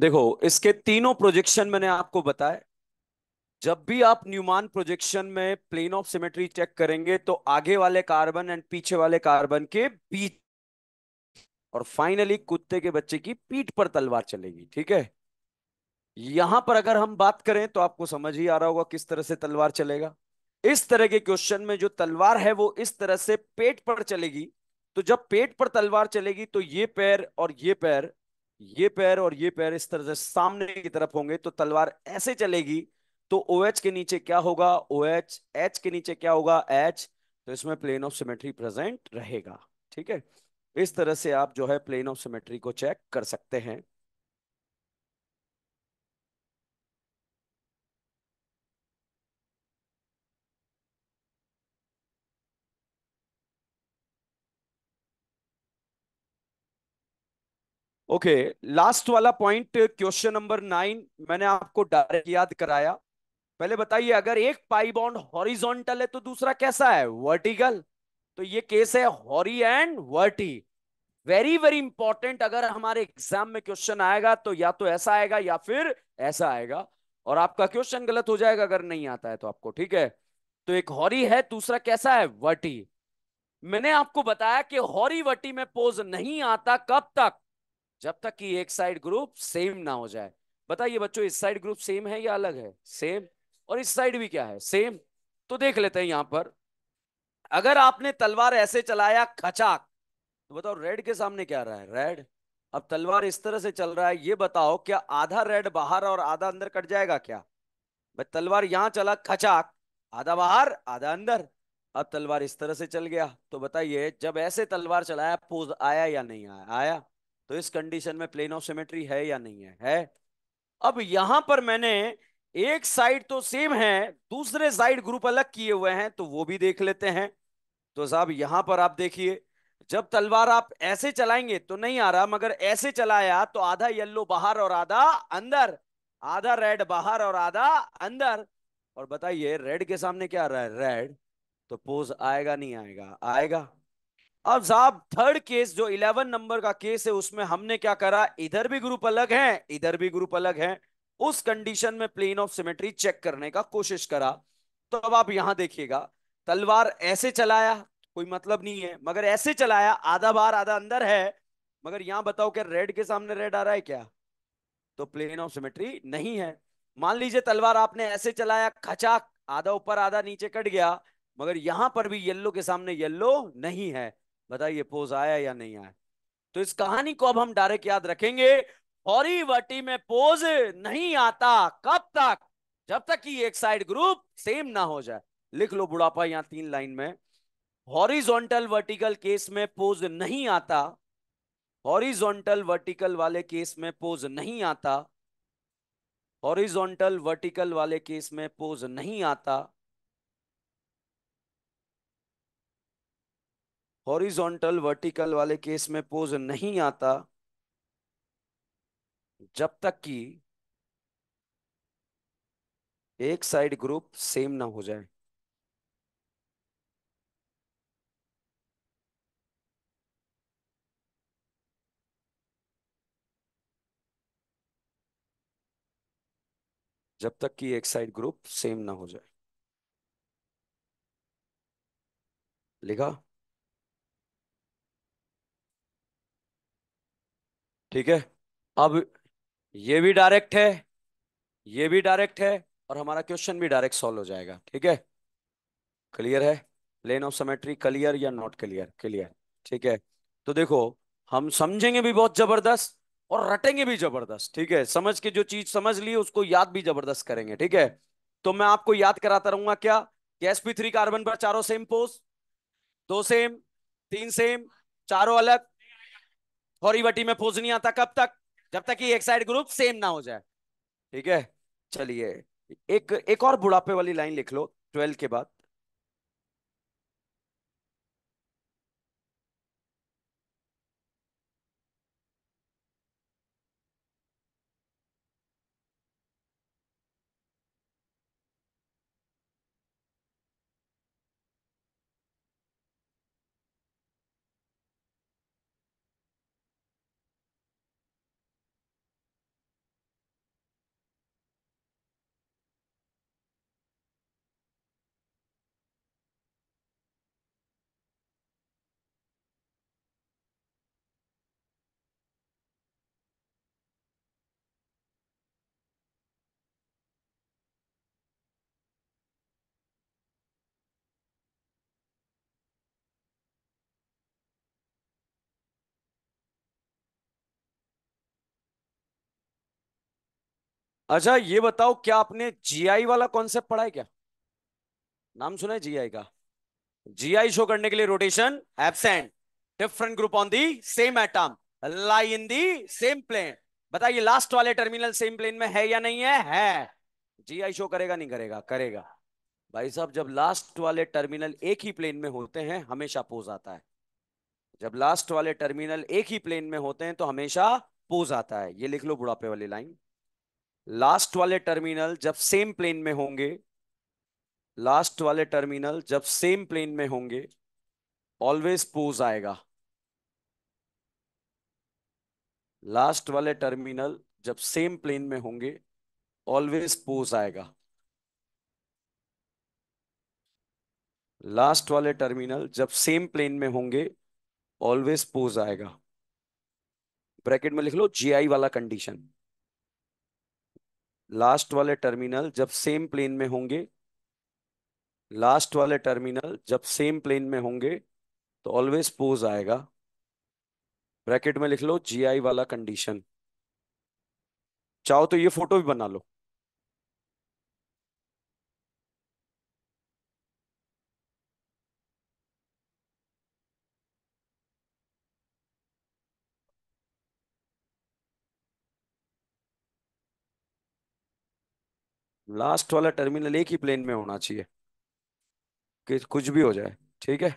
Speaker 1: देखो इसके तीनों प्रोजेक्शन मैंने आपको बताए जब भी आप न्यूमान प्रोजेक्शन में प्लेन ऑफ सिमेट्री चेक करेंगे तो आगे वाले कार्बन एंड पीछे वाले कार्बन के बीच और फाइनली कुत्ते के बच्चे की पीठ पर तलवार चलेगी ठीक है यहां पर अगर हम बात करें तो आपको समझ ही आ रहा होगा किस तरह से तलवार चलेगा इस तरह के क्वेश्चन में जो तलवार है वो इस तरह से पेट पर चलेगी तो जब पेट पर तलवार चलेगी तो ये पैर और ये पैर ये पैर और ये पैर इस तरह से सामने की तरफ होंगे तो तलवार ऐसे चलेगी तो ओ OH के नीचे क्या होगा ओ OH, एच के नीचे क्या होगा एच तो इसमें प्लेन ऑफ सिमेट्री प्रेजेंट रहेगा ठीक है इस तरह से आप जो है प्लेन ऑफ सिमेट्री को चेक कर सकते हैं ओके लास्ट वाला पॉइंट क्वेश्चन नंबर नाइन मैंने आपको डायरेक्ट याद कराया पहले बताइए अगर एक पाई बॉन्ड हॉरिजॉन्टल है तो दूसरा कैसा है वर्टिकल तो ये केस है hori and verti very very important अगर हमारे एग्जाम में क्वेश्चन आएगा तो या तो ऐसा आएगा या फिर ऐसा आएगा और आपका क्वेश्चन गलत हो जाएगा अगर नहीं आता है तो आपको ठीक है तो एक हॉरी है दूसरा कैसा है वर्टी मैंने आपको बताया कि हॉरी वर्टी में पोज नहीं आता कब तक जब तक कि एक साइड ग्रुप सेम ना हो जाए बताइए बच्चों इस साइड ग्रुप सेम है या अलग है सेम और इस साइड भी क्या है सेम तो देख लेते हैं यहां पर अगर आपने तलवार ऐसे चलाया खचाक तो बताओ रेड के सामने क्या रहा है रेड अब तलवार इस तरह से चल रहा है ये बताओ क्या आधा रेड बाहर और आधा अंदर कट जाएगा क्या भाई तलवार यहाँ चला खचाक आधा बाहर आधा अंदर अब तलवार इस तरह से चल गया तो बताइए जब ऐसे तलवार चलाया पोज आया या नहीं आया आया तो इस कंडीशन में प्लेन ऑफ सिमेट्री है या नहीं है है अब यहां पर मैंने एक साइड तो सेम है दूसरे साइड ग्रुप अलग किए हुए हैं तो वो भी देख लेते हैं तो साहब यहां पर आप देखिए जब तलवार आप ऐसे चलाएंगे तो नहीं आ रहा मगर ऐसे चलाया तो आधा येल्लो बाहर और आधा अंदर आधा रेड बाहर और आधा अंदर और बताइए रेड के सामने क्या आ रहा है रेड तो पोज आएगा नहीं आएगा आएगा अब साहब थर्ड केस जो इलेवन नंबर का केस है उसमें हमने क्या करा इधर भी ग्रुप अलग है इधर भी ग्रुप अलग है उस कंडीशन में प्लेन ऑफ सिमेट्री चेक करने का कोशिश करा तो अब आप यहां देखिएगा तलवार ऐसे चलाया कोई मतलब नहीं है मगर ऐसे चलाया आधा बार आधा अंदर है मगर यहां बताओ क्या रेड के सामने रेड आ रहा है क्या तो प्लेन ऑफ सिमेट्री नहीं है मान लीजिए तलवार आपने ऐसे चलाया खचाक आधा ऊपर आधा नीचे कट गया मगर यहां पर भी येल्लो के सामने येल्लो नहीं है बताइए पोज आया या नहीं आया तो इस कहानी को अब हम डायरेक्ट याद रखेंगे हॉरी वर्टी में पोज नहीं आता कब तक जब तक कि एक साइड ग्रुप सेम ना हो जाए लिख लो बुढ़ापा यहां तीन लाइन में हॉरिजोंटल वर्टिकल केस में पोज नहीं आता हॉरिजोंटल वर्टिकल वाले केस में पोज नहीं आता हॉरिजोंटल वर्टिकल वाले केस में पोज नहीं आता हॉरिजॉन्टल वर्टिकल वाले केस में पोज नहीं आता जब तक कि एक साइड ग्रुप सेम ना हो जाए जब तक कि एक साइड ग्रुप सेम ना हो जाए लिखा ठीक है अब ये भी डायरेक्ट है ये भी डायरेक्ट है और हमारा क्वेश्चन भी डायरेक्ट सॉल्व हो जाएगा ठीक है क्लियर है प्लेन ऑफ समेट्री क्लियर या नॉट क्लियर क्लियर ठीक है तो देखो हम समझेंगे भी बहुत जबरदस्त और रटेंगे भी जबरदस्त ठीक है समझ के जो चीज समझ ली उसको याद भी जबरदस्त करेंगे ठीक है तो मैं आपको याद कराता रहूंगा क्या गैस पी थ्री कार्बन पर चारों सेम पोज दो सेम तीन सेम चारों अलग हॉरीवटी में फोज नहीं आता कब तक जब तक एक साइड ग्रुप सेम ना हो जाए ठीक है चलिए एक एक और बुढ़ापे वाली लाइन लिख लो ट्वेल्व के बाद अच्छा ये बताओ क्या आपने जीआई वाला कॉन्सेप्ट पढ़ा है क्या नाम सुना है जीआई का जीआई शो करने के लिए rotation absent different group on the same atom lie in the same plane बताइए लास्ट वाले टर्मिनल सेम प्लेन में है या नहीं है है जीआई शो करेगा नहीं करेगा करेगा भाई साहब जब लास्ट वाले टर्मिनल एक ही प्लेन में होते हैं हमेशा पोज आता है जब लास्ट वाले टर्मिनल एक ही प्लेन में होते हैं तो हमेशा पोज आता है ये लिख लो बुढ़ापे वाली लाइन लास्ट वाले टर्मिनल जब सेम प्लेन में होंगे लास्ट वाले टर्मिनल जब सेम प्लेन में होंगे ऑलवेज पोज आएगा लास्ट वाले टर्मिनल जब सेम प्लेन में होंगे ऑलवेज पोज आएगा लास्ट वाले टर्मिनल जब सेम प्लेन में होंगे ऑलवेज पोज आएगा ब्रैकेट में लिख लो जीआई वाला कंडीशन लास्ट वाले टर्मिनल जब सेम प्लेन में होंगे लास्ट वाले टर्मिनल जब सेम प्लेन में होंगे तो ऑलवेज पोज आएगा ब्रैकेट में लिख लो जीआई वाला कंडीशन चाहो तो ये फोटो भी बना लो लास्ट वाला टर्मिनल एक ही प्लेन में होना चाहिए कि कुछ भी हो जाए ठीक है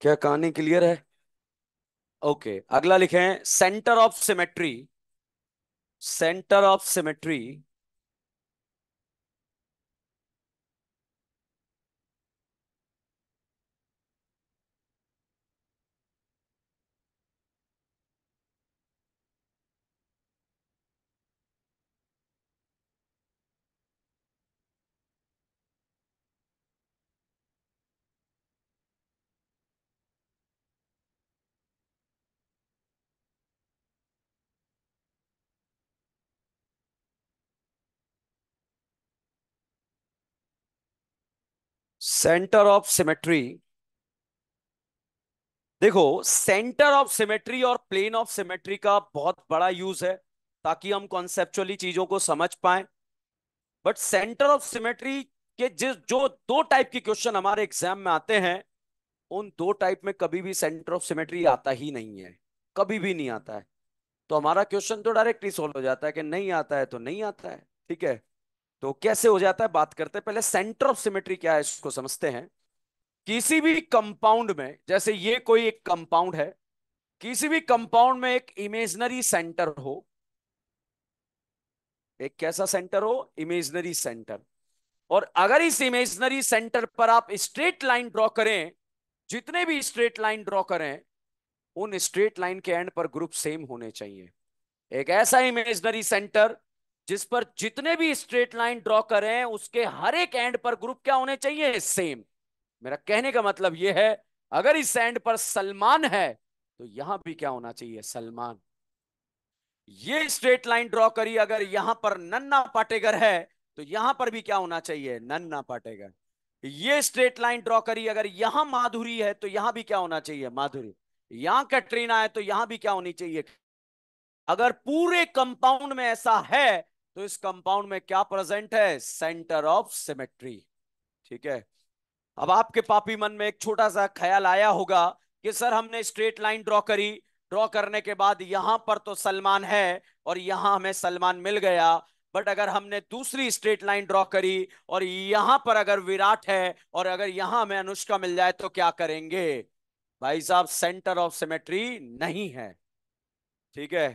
Speaker 1: क्या कहानी क्लियर है ओके अगला लिखे centre of symmetry centre of symmetry centre of symmetry देखो सेंटर ऑफ सिमेट्री और प्लेन ऑफ सिमेट्री का बहुत बड़ा यूज है ताकि हम कॉन्सेप्चुअली चीजों को समझ पाए बट सेंटर ऑफ सिमेट्री के जिस जो दो टाइप के क्वेश्चन हमारे एग्जाम में आते हैं उन दो टाइप में कभी भी सेंटर ऑफ सिमेट्री आता ही नहीं है कभी भी नहीं आता है तो हमारा क्वेश्चन तो डायरेक्टली सोल्व हो जाता है कि नहीं आता है तो नहीं आता है ठीक है तो कैसे हो जाता है बात करते हैं पहले सेंटर ऑफ सिमेट्री क्या है इसको समझते हैं किसी भी कंपाउंड में जैसे ये कोई एक कंपाउंड है किसी भी कंपाउंड में एक इमेजनरी सेंटर हो एक कैसा सेंटर हो इमेजनरी सेंटर और अगर इस इमेजनरी सेंटर पर आप स्ट्रेट लाइन ड्रॉ करें जितने भी स्ट्रेट लाइन ड्रॉ करें उन स्ट्रेट लाइन के एंड पर ग्रुप सेम होने चाहिए एक ऐसा इमेजनरी सेंटर जिस पर जितने भी स्ट्रेट लाइन ड्रॉ करें उसके हर एक एंड पर ग्रुप क्या होने चाहिए सेम मेरा कहने का मतलब यह है अगर इस एंड पर सलमान है तो यहां भी क्या होना चाहिए सलमान ये स्ट्रेट लाइन ड्रॉ करी अगर यहां पर नन्ना पाटेगर है तो यहां पर भी क्या होना चाहिए नन्ना पाटेगर ये स्ट्रेट लाइन ड्रॉ करी अगर यहां माधुरी है तो यहां भी क्या होना चाहिए माधुरी यहां कैटरीना है तो यहां भी क्या होनी चाहिए अगर पूरे कंपाउंड में ऐसा है तो इस कंपाउंड में क्या प्रेजेंट है सेंटर ऑफ सिमेट्री ठीक है अब आपके पापी मन में एक छोटा सा ख्याल आया होगा कि सर हमने स्ट्रेट लाइन ड्रॉ करी ड्रॉ करने के बाद यहां पर तो सलमान है और यहां हमें सलमान मिल गया बट अगर हमने दूसरी स्ट्रेट लाइन ड्रॉ करी और यहां पर अगर विराट है और अगर यहां हमें अनुष्का मिल जाए तो क्या करेंगे भाई साहब सेंटर ऑफ सिमेट्री नहीं है ठीक है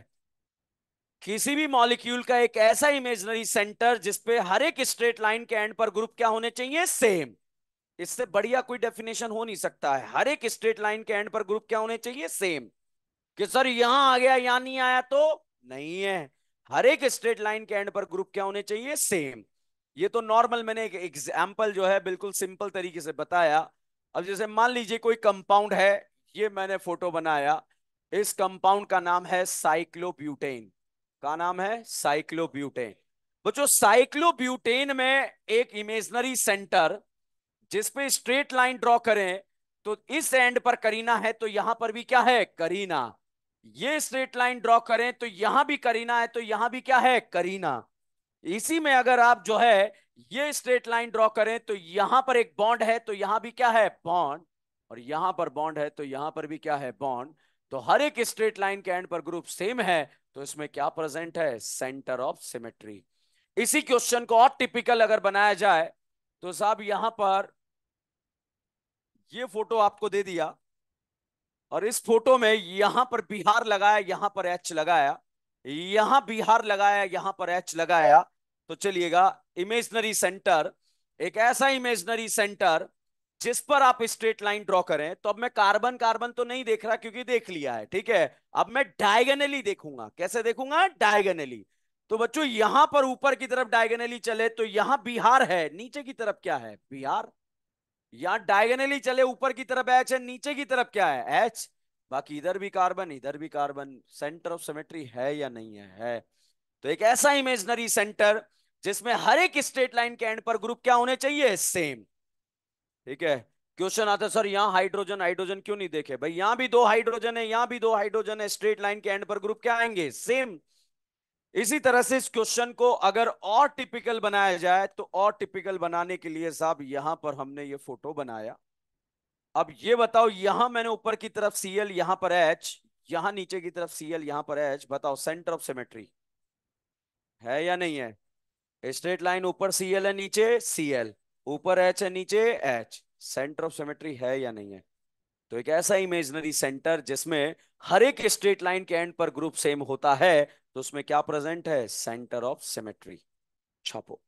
Speaker 1: किसी भी मॉलिक्यूल का एक ऐसा इमेजनरी सेंटर जिसपे हर एक स्ट्रेट लाइन के एंड पर ग्रुप क्या होने चाहिए सेम इससे बढ़िया कोई डेफिनेशन हो नहीं सकता है हर एक स्ट्रेट लाइन के एंड पर ग्रुप क्या होने चाहिए सेम कि सर यहां आ गया यहां नहीं आया तो नहीं है हर एक स्ट्रेट लाइन के एंड पर ग्रुप क्या होने चाहिए सेम ये तो नॉर्मल मैंने एक एग्जाम्पल जो है बिल्कुल सिंपल तरीके से बताया अब जैसे मान लीजिए कोई कंपाउंड है ये मैंने फोटो बनाया इस कंपाउंड का नाम है साइक्लोब्यूटेन का नाम है साइक्लोब्यूटेन बच्चों साइक्लोब्यूटेन में एक इमेजनरी सेंटर पे स्ट्रेट लाइन ड्रॉ करें तो इस एंड पर करीना है तो यहां पर भी क्या है करीना ये स्ट्रेट लाइन ड्रॉ करें तो यहां भी करीना है तो यहां भी क्या है करीना इसी में अगर आप जो है ये स्ट्रेट लाइन ड्रॉ करें तो यहां पर एक बॉन्ड है तो यहां भी क्या है बॉन्ड और यहां पर बॉन्ड है तो यहां पर भी क्या है बॉन्ड तो हर एक स्ट्रेट लाइन के एंड पर ग्रुप सेम है तो इसमें क्या प्रेजेंट है सेंटर ऑफ सिमेट्री इसी क्वेश्चन को और टिपिकल अगर बनाया जाए तो साहब यहां पर ये फोटो आपको दे दिया और इस फोटो में यहां पर बिहार लगाया यहां पर एच लगाया यहां बिहार लगाया यहां पर एच लगाया तो चलिएगा इमेजनरी सेंटर एक ऐसा इमेजनरी सेंटर जिस पर आप स्ट्रेट लाइन ड्रॉ करें तो अब मैं कार्बन कार्बन तो नहीं देख रहा क्योंकि देख लिया है ठीक है अब मैं डायगेनली देखूंगा कैसे देखूंगा डायगेनली तो बच्चों यहां पर ऊपर की तरफ डायगेनली चले तो यहां बिहार है नीचे की तरफ क्या है बिहार यहां डायगेनली चले ऊपर की तरफ एच है नीचे की तरफ क्या है एच बाकी इधर भी कार्बन इधर भी कार्बन सेंटर ऑफ सिमेट्री है या नहीं है, है। तो एक ऐसा इमेजनरी सेंटर जिसमें हर एक स्ट्रेट लाइन के एंड पर ग्रुप क्या होने चाहिए सेम ठीक है क्वेश्चन आता है सर यहाँ हाइड्रोजन हाइड्रोजन क्यों नहीं देखे भाई यहाँ भी दो हाइड्रोजन है यहाँ भी दो हाइड्रोजन है स्ट्रेट लाइन के एंड पर ग्रुप क्या आएंगे सेम इसी तरह से इस क्वेश्चन को अगर और टिपिकल बनाया जाए तो और टिपिकल बनाने के लिए साहब यहां पर हमने ये फोटो बनाया अब ये बताओ यहां मैंने ऊपर की तरफ सीएल यहां पर एच यहां नीचे की तरफ सीएल यहां पर एच बताओ सेंटर ऑफ सिमेट्री है या नहीं है स्ट्रेट लाइन ऊपर सीएल है नीचे सीएल ऊपर एच है नीचे एच सेंटर ऑफ सिमेट्री है या नहीं है तो एक ऐसा इमेजनरी सेंटर जिसमें हर एक स्ट्रेट लाइन के एंड पर ग्रुप सेम होता है तो उसमें क्या प्रेजेंट है सेंटर ऑफ सिमेट्री छापो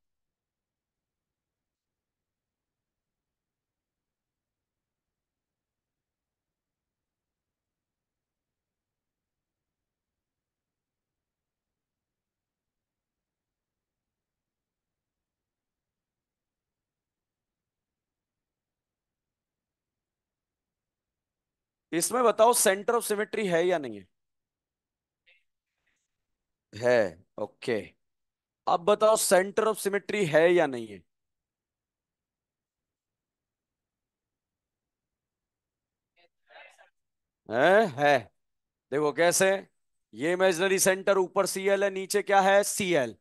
Speaker 1: इसमें बताओ सेंटर ऑफ सिमेट्री है या नहीं है है ओके अब बताओ सेंटर ऑफ सिमेट्री है या नहीं है है है देखो कैसे ये इमेजनरी सेंटर ऊपर सीएल है नीचे क्या है सीएल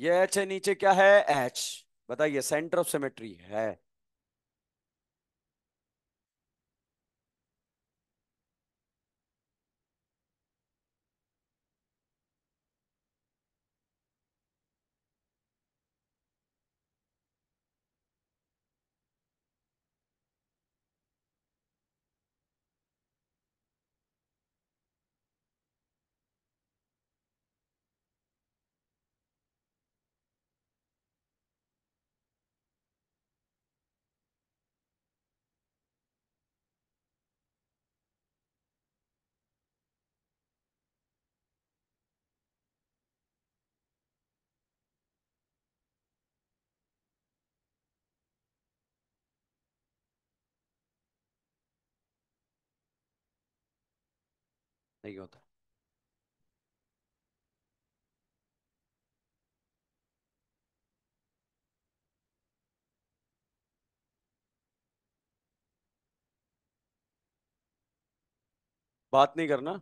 Speaker 1: ये एच है नीचे क्या है एच बताइए सेंटर ऑफ सिमेट्री है सही होता है बात नहीं करना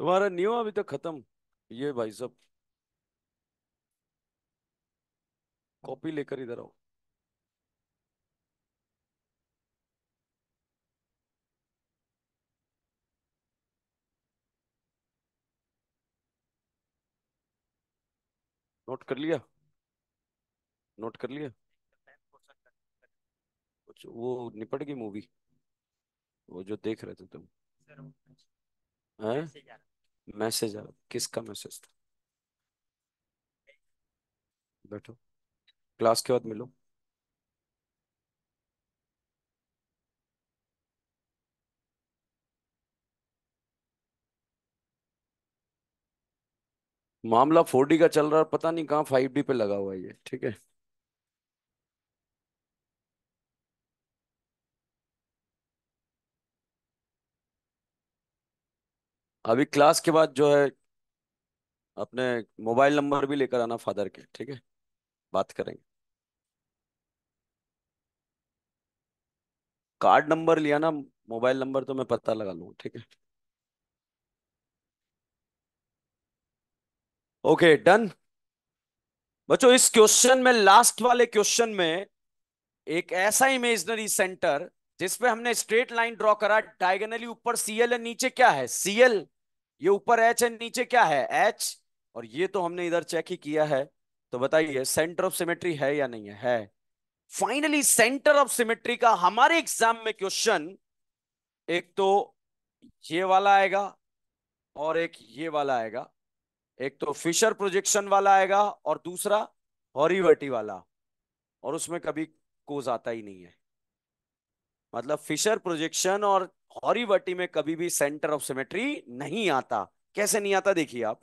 Speaker 1: तुम्हारा नहीं अभी तक खत्म ये भाई साहब कॉपी लेकर इधर आओ नोट कर लिया नोट कर लिया कुछ वो निपट गई मूवी वो जो देख रहे थे तुम हैं मैसेज आ किसका मैसेज था बैठो क्लास के बाद मिलो मामला फोर का चल रहा है पता नहीं कहाँ फाइव पे लगा हुआ है ये ठीक है अभी क्लास के बाद जो है अपने मोबाइल नंबर भी लेकर आना फादर के ठीक है बात करेंगे कार्ड नंबर लिया ना मोबाइल नंबर तो मैं पता लगा लूंगा ठीक है ओके डन बच्चों इस क्वेश्चन में लास्ट वाले क्वेश्चन में एक ऐसा इमेजनरी सेंटर जिसपे हमने स्ट्रेट लाइन ड्रॉ करा डायगोनली ऊपर सीएल है नीचे क्या है सीएल ये ऊपर एच है नीचे क्या है एच और ये तो हमने इधर चेक ही किया है तो बताइए सेंटर ऑफ सिमेट्री है या नहीं है है फाइनली सेंटर ऑफ सिमेट्री का हमारे एग्जाम में क्वेश्चन एक तो ये वाला आएगा और एक ये वाला आएगा एक तो फिशर प्रोजेक्शन वाला आएगा और दूसरा हॉरीवर्टी वाला और उसमें कभी कोज आता ही नहीं है मतलब फिशर प्रोजेक्शन और हॉरीवर्टी में कभी भी सेंटर ऑफ सिमेट्री नहीं आता कैसे नहीं आता देखिए आप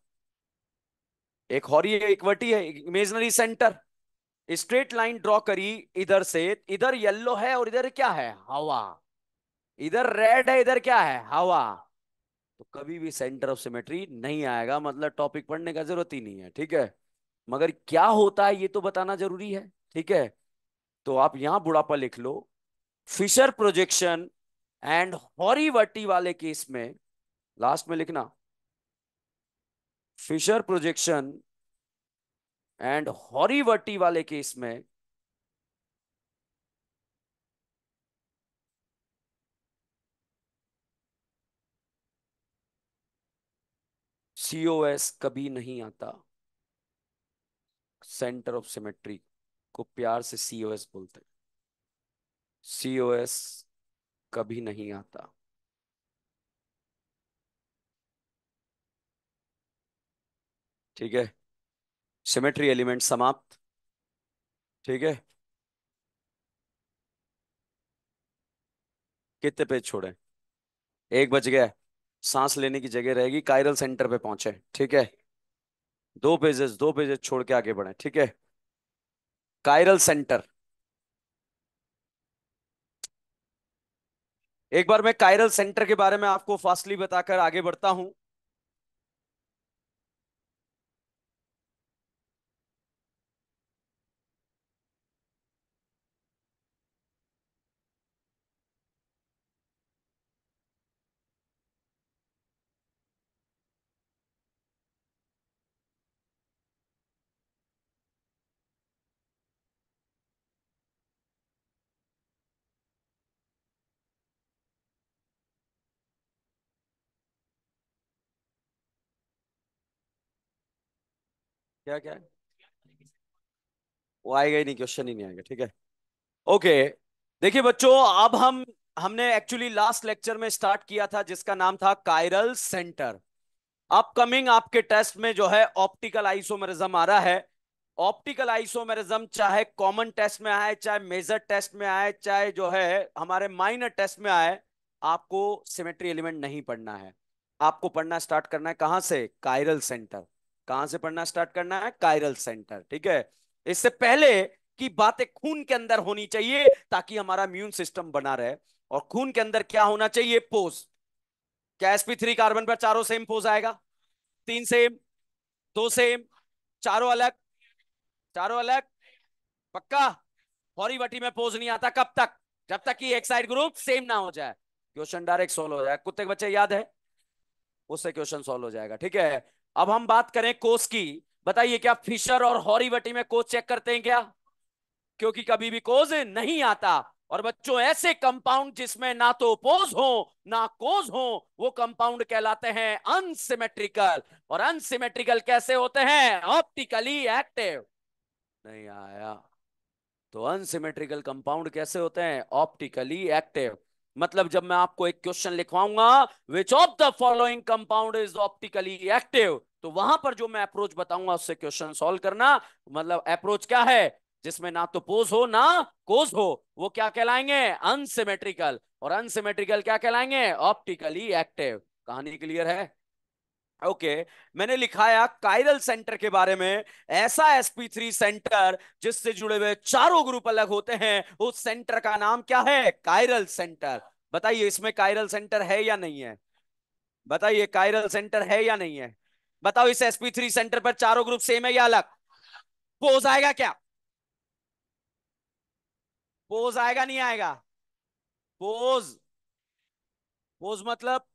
Speaker 1: एक हॉरी एक वर्टी है imaginary centre straight line draw करी इधर से इधर येलो है और इधर क्या है हवा इधर रेड है इधर क्या है हवा तो कभी भी सेंटर ऑफ सिमेट्री नहीं आएगा मतलब टॉपिक पढ़ने का जरूरत ही नहीं है ठीक है मगर क्या होता है ये तो बताना जरूरी है ठीक है तो आप यहां बुढ़ापा लिख लो फिशर प्रोजेक्शन एंड हॉरीवर्टी वाले केस में लास्ट में लिखना फिशर प्रोजेक्शन एंड हॉरीवर्टी वाले केस में सीओएस कभी नहीं आता सेंटर ऑफ सिमेट्री को प्यार से सीओएस बोलते हैं सीओएस कभी नहीं आता ठीक है सिमेट्री एलिमेंट समाप्त ठीक है कितने पेज छोड़े एक बज गया सांस लेने की जगह रहेगी कायरल सेंटर पे पहुंचे ठीक है दो पेजेस दो पेजेस छोड़ के आगे बढ़े ठीक है कायरल सेंटर एक बार मैं कायरल सेंटर के बारे में आपको फास्टली बताकर आगे बढ़ता हूं क्या क्या वो आएगा ही नहीं क्वेश्चन ही नहीं आएगा ठीक है ओके देखिए बच्चों अब हम हमने एक्चुअली लास्ट लेक्चर में स्टार्ट किया था जिसका नाम था कायरल सेंटर अपकमिंग आपके टेस्ट में जो है ऑप्टिकल आइसोमेरिज्म आ रहा है ऑप्टिकल आइसोमेरिज्म चाहे कॉमन टेस्ट में आए चाहे मेजर टेस्ट में आए चाहे जो है हमारे माइनर टेस्ट में आए आपको सिमेट्री एलिमेंट नहीं पढ़ना है आपको पढ़ना स्टार्ट करना है कहां से कायरल सेंटर कहां से पढ़ना स्टार्ट करना है कायरल सेंटर ठीक है इससे पहले की बातें खून के अंदर होनी चाहिए ताकि हमारा इम्यून सिस्टम बना रहे और खून के अंदर क्या होना चाहिए पोज क्या एसपी थ्री कार्बन पर चारों सेम पोज आएगा तीन सेम दो सेम चारों अलग चारों अलग पक्का फौरी वटी में पोज नहीं आता कब तक जब तक कि एक साइड ग्रुप सेम ना हो जाए क्वेश्चन डायरेक्ट सोल्व हो जाए कुत्ते के बच्चे याद है उससे क्वेश्चन सोल्व हो जाएगा ठीक है अब हम बात करें कोच की बताइए क्या फिशर और हॉरीवटी में कोच चेक करते हैं क्या क्योंकि कभी भी कोज नहीं आता और बच्चों ऐसे कंपाउंड जिसमें ना तो पोज हो ना कोज हो वो कंपाउंड कहलाते हैं अनसिमेट्रिकल और अनसिमेट्रिकल कैसे होते हैं ऑप्टिकली एक्टिव नहीं आया तो अनसिमेट्रिकल कंपाउंड कैसे होते हैं ऑप्टिकली एक्टिव मतलब जब मैं आपको एक क्वेश्चन लिखवाऊंगा which of the following compound is optically active तो वहां पर जो मैं अप्रोच बताऊंगा उससे क्वेश्चन सॉल्व करना मतलब अप्रोच क्या है जिसमें ना तो पोज हो ना कोज हो वो क्या कहलाएंगे अनसिमेट्रिकल और अनसिमेट्रिकल क्या कहलाएंगे ऑप्टिकली एक्टिव कहानी क्लियर है ओके okay, मैंने लिखाया काइरल सेंटर के बारे में ऐसा sp3 सेंटर जिससे जुड़े हुए चारों ग्रुप अलग होते हैं उस सेंटर का नाम क्या है कायरल सेंटर बताइए इसमें कायरल सेंटर है या नहीं है बताइए कायरल सेंटर है या नहीं है बताओ इस एसपी थ्री सेंटर पर चारों ग्रुप सेम है या अलग पोज आएगा क्या पोज आएगा नहीं आएगा पोज पोज मतलब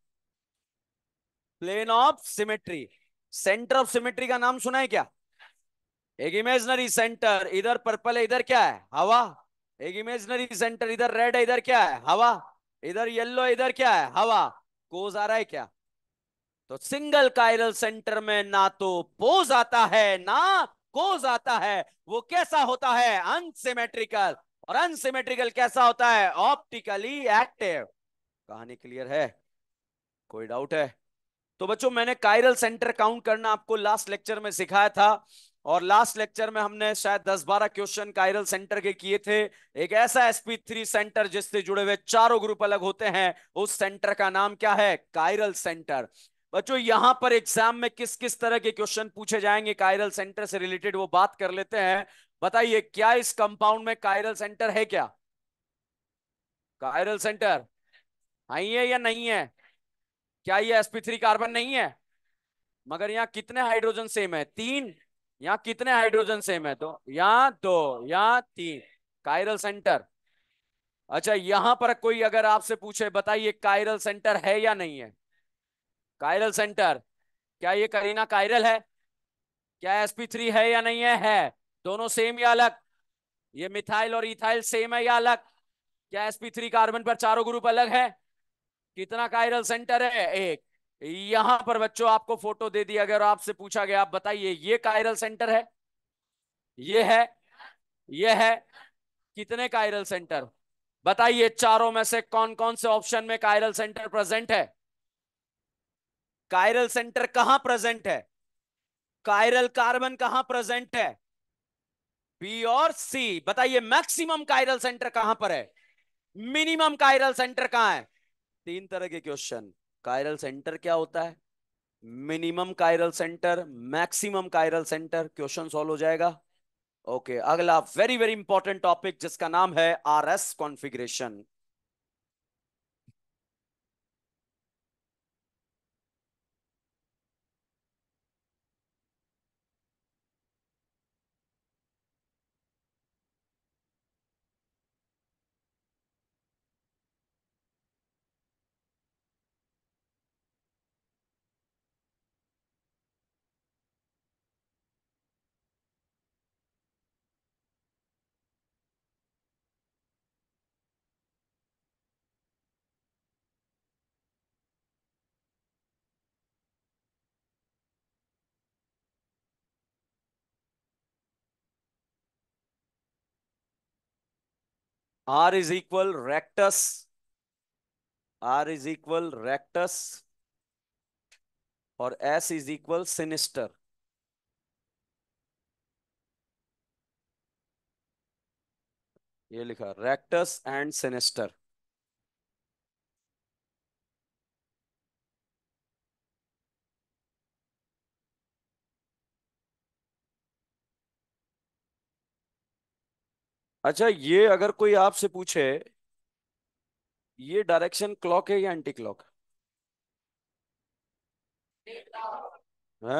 Speaker 1: plane of symmetry centre of symmetry का नाम सुना है क्या एक इमेजनरी सेंटर इधर पर्पल है इधर क्या है हवा एक इमेजनरी सेंटर इधर रेड है इधर क्या है हवा इधर येलो इधर क्या है हवा कोज आ रहा है क्या तो सिंगल कायरल सेंटर में ना तो पोज आता है ना कोज आता है वो कैसा होता है अनसिमेट्रिकल और अनसिमेट्रिकल कैसा होता है ऑप्टिकली एक्टिव कहानी क्लियर है कोई डाउट है तो बच्चों मैंने कायरल सेंटर काउंट करना आपको लास्ट लेक्चर में सिखाया था और लास्ट लेक्चर में हमने शायद 10-12 क्वेश्चन कायरल सेंटर के किए थे एक ऐसा sp3 सेंटर जिससे जुड़े हुए चारों ग्रुप अलग होते हैं उस सेंटर का नाम क्या है कायरल सेंटर बच्चों यहां पर एग्जाम में किस किस तरह के क्वेश्चन पूछे जाएंगे कायरल सेंटर से रिलेटेड वो बात कर लेते हैं बताइए क्या इस कंपाउंड में कायरल सेंटर है क्या कायरल सेंटर हाई है या नहीं है क्या ये एसपी थ्री कार्बन नहीं है मगर यहाँ कितने हाइड्रोजन सेम है तीन यहाँ कितने हाइड्रोजन सेम है तो यहाँ दो यहाँ तीन कायरल सेंटर अच्छा यहां पर कोई अगर आपसे पूछे बताइए कायरल सेंटर है या नहीं है कायरल सेंटर क्या ये करीना कायरल है क्या एसपी थ्री है या नहीं है है दोनों सेम या अलग ये मिथाइल और इथाइल सेम है या अलग क्या एसपी थ्री कार्बन पर चारों ग्रुप अलग है कितना कायरल सेंटर है एक यहां पर बच्चों आपको फोटो दे दिया गया और आपसे पूछा गया आप बताइए ये कायरल सेंटर है ये है ये है कितने कायरल सेंटर बताइए चारों में से कौन कौन से ऑप्शन में कायरल सेंटर प्रेजेंट है कायरल सेंटर कहां प्रेजेंट है कायरल कार्बन कहां प्रेजेंट है बी और सी बताइए मैक्सिमम कायरल सेंटर कहां पर है मिनिमम कायरल सेंटर कहां है तीन तरह के क्वेश्चन कायरल सेंटर क्या होता है minimum chiral centre maximum chiral centre question solve हो जाएगा ओके okay, अगला वेरी वेरी इंपॉर्टेंट टॉपिक जिसका नाम है R S configuration r is equal rectus r is equal rectus और s is equal sinister ये लिखा रेक्टस एंड सिनिस्टर अच्छा ये अगर कोई आपसे पूछे ये डायरेक्शन क्लॉक है या एंटी क्लॉक है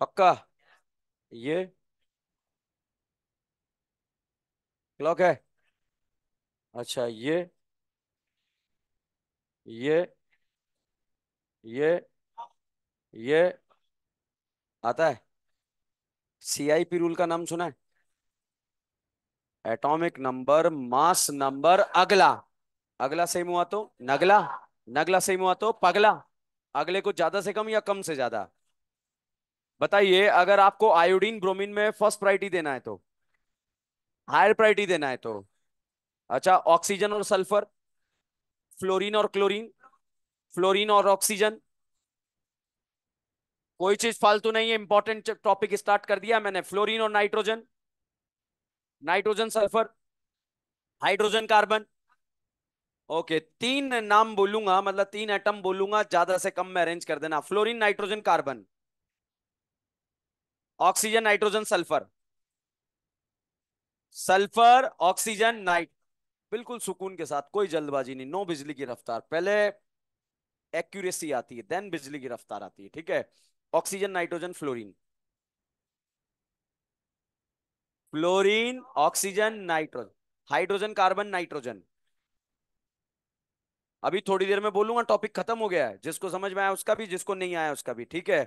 Speaker 1: पक्का ये क्लॉक है अच्छा ये ये ये ये आता है सीआईपी रूल का नाम सुना है एटॉमिक नंबर मास नंबर अगला अगला सेम हुआ तो नगला नगला सेम हुआ तो पगला अगले को ज्यादा से कम या कम से ज्यादा बताइए अगर आपको आयोडीन ब्रोमीन में फर्स्ट प्रायोरिटी देना है तो हायर प्रायोरिटी देना है तो अच्छा ऑक्सीजन और सल्फर फ्लोरीन और क्लोरीन फ्लोरीन और ऑक्सीजन कोई चीज फालतू नहीं है इंपॉर्टेंट टॉपिक स्टार्ट कर दिया मैंने फ्लोरीन और nitrogen nitrogen sulphur hydrogen carbon okay तीन नाम बोलूंगा मतलब तीन एटम बोलूंगा ज्यादा से कम में अरेंज कर देना fluorine nitrogen carbon oxygen nitrogen sulphur sulphur oxygen नाइट बिल्कुल सुकून के साथ कोई जल्दबाजी नहीं नो बिजली की रफ्तार पहले एक्यूरेसी आती है देन बिजली की रफ्तार आती है ठीक है oxygen nitrogen fluorine fluorine oxygen nitrogen hydrogen carbon nitrogen अभी थोड़ी देर में बोलूंगा टॉपिक खत्म हो गया है जिसको समझ में आया उसका भी जिसको नहीं आया उसका भी ठीक है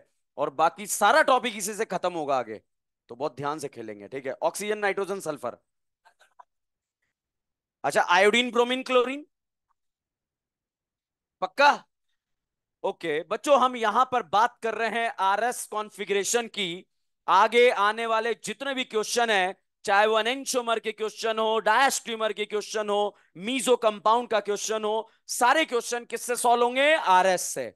Speaker 1: और बाकी सारा टॉपिक इसी से खत्म होगा आगे तो बहुत ध्यान से खेलेंगे ठीक है ऑक्सीजन नाइट्रोजन सल्फर अच्छा आयोडीन ब्रोमीन क्लोरीन पक्का ओके बच्चों हम यहां पर बात कर रहे हैं आरएस कॉन्फ़िगरेशन की आगे आने वाले जितने भी क्वेश्चन है चाहे वो अनेंशोमर के क्वेश्चन हो डायस्ट्रीमर के क्वेश्चन हो मीजो कंपाउंड का क्वेश्चन हो सारे क्वेश्चन किससे सॉल्व होंगे आरएस से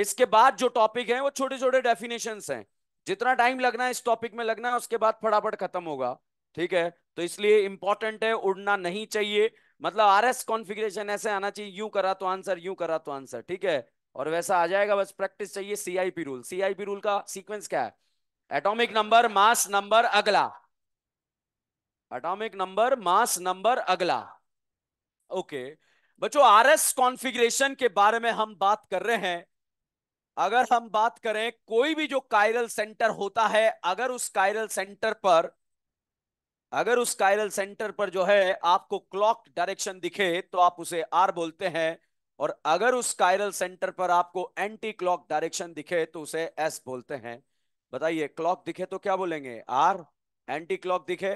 Speaker 1: इसके बाद जो टॉपिक है वो छोटे छोटे डेफिनेशन हैं जितना टाइम लगना है इस टॉपिक में लगना है उसके बाद फटाफट खत्म होगा ठीक है तो इसलिए इंपॉर्टेंट है उड़ना नहीं चाहिए मतलब आर एस कॉन्फिग्रेशन ऐसे आना चाहिए यू करा तो आंसर यू करा तो आंसर ठीक है और वैसा आ जाएगा बस प्रैक्टिस चाहिए सीआईपी रूल सीआईपी रूल का सीक्वेंस क्या है एटॉमिक नंबर मास नंबर अगला एटॉमिक नंबर मास नंबर अगला ओके बच्चों आरएस कॉन्फ़िगरेशन के बारे में हम बात कर रहे हैं अगर हम बात करें कोई भी जो कायरल सेंटर होता है अगर उस कायरल सेंटर पर अगर उस कायरल सेंटर पर जो है आपको क्लॉक डायरेक्शन दिखे तो आप उसे आर बोलते हैं और अगर उस कायरल सेंटर पर आपको एंटी क्लॉक डायरेक्शन दिखे तो उसे एस बोलते हैं बताइए क्लॉक दिखे तो क्या बोलेंगे आर एंटी क्लॉक दिखे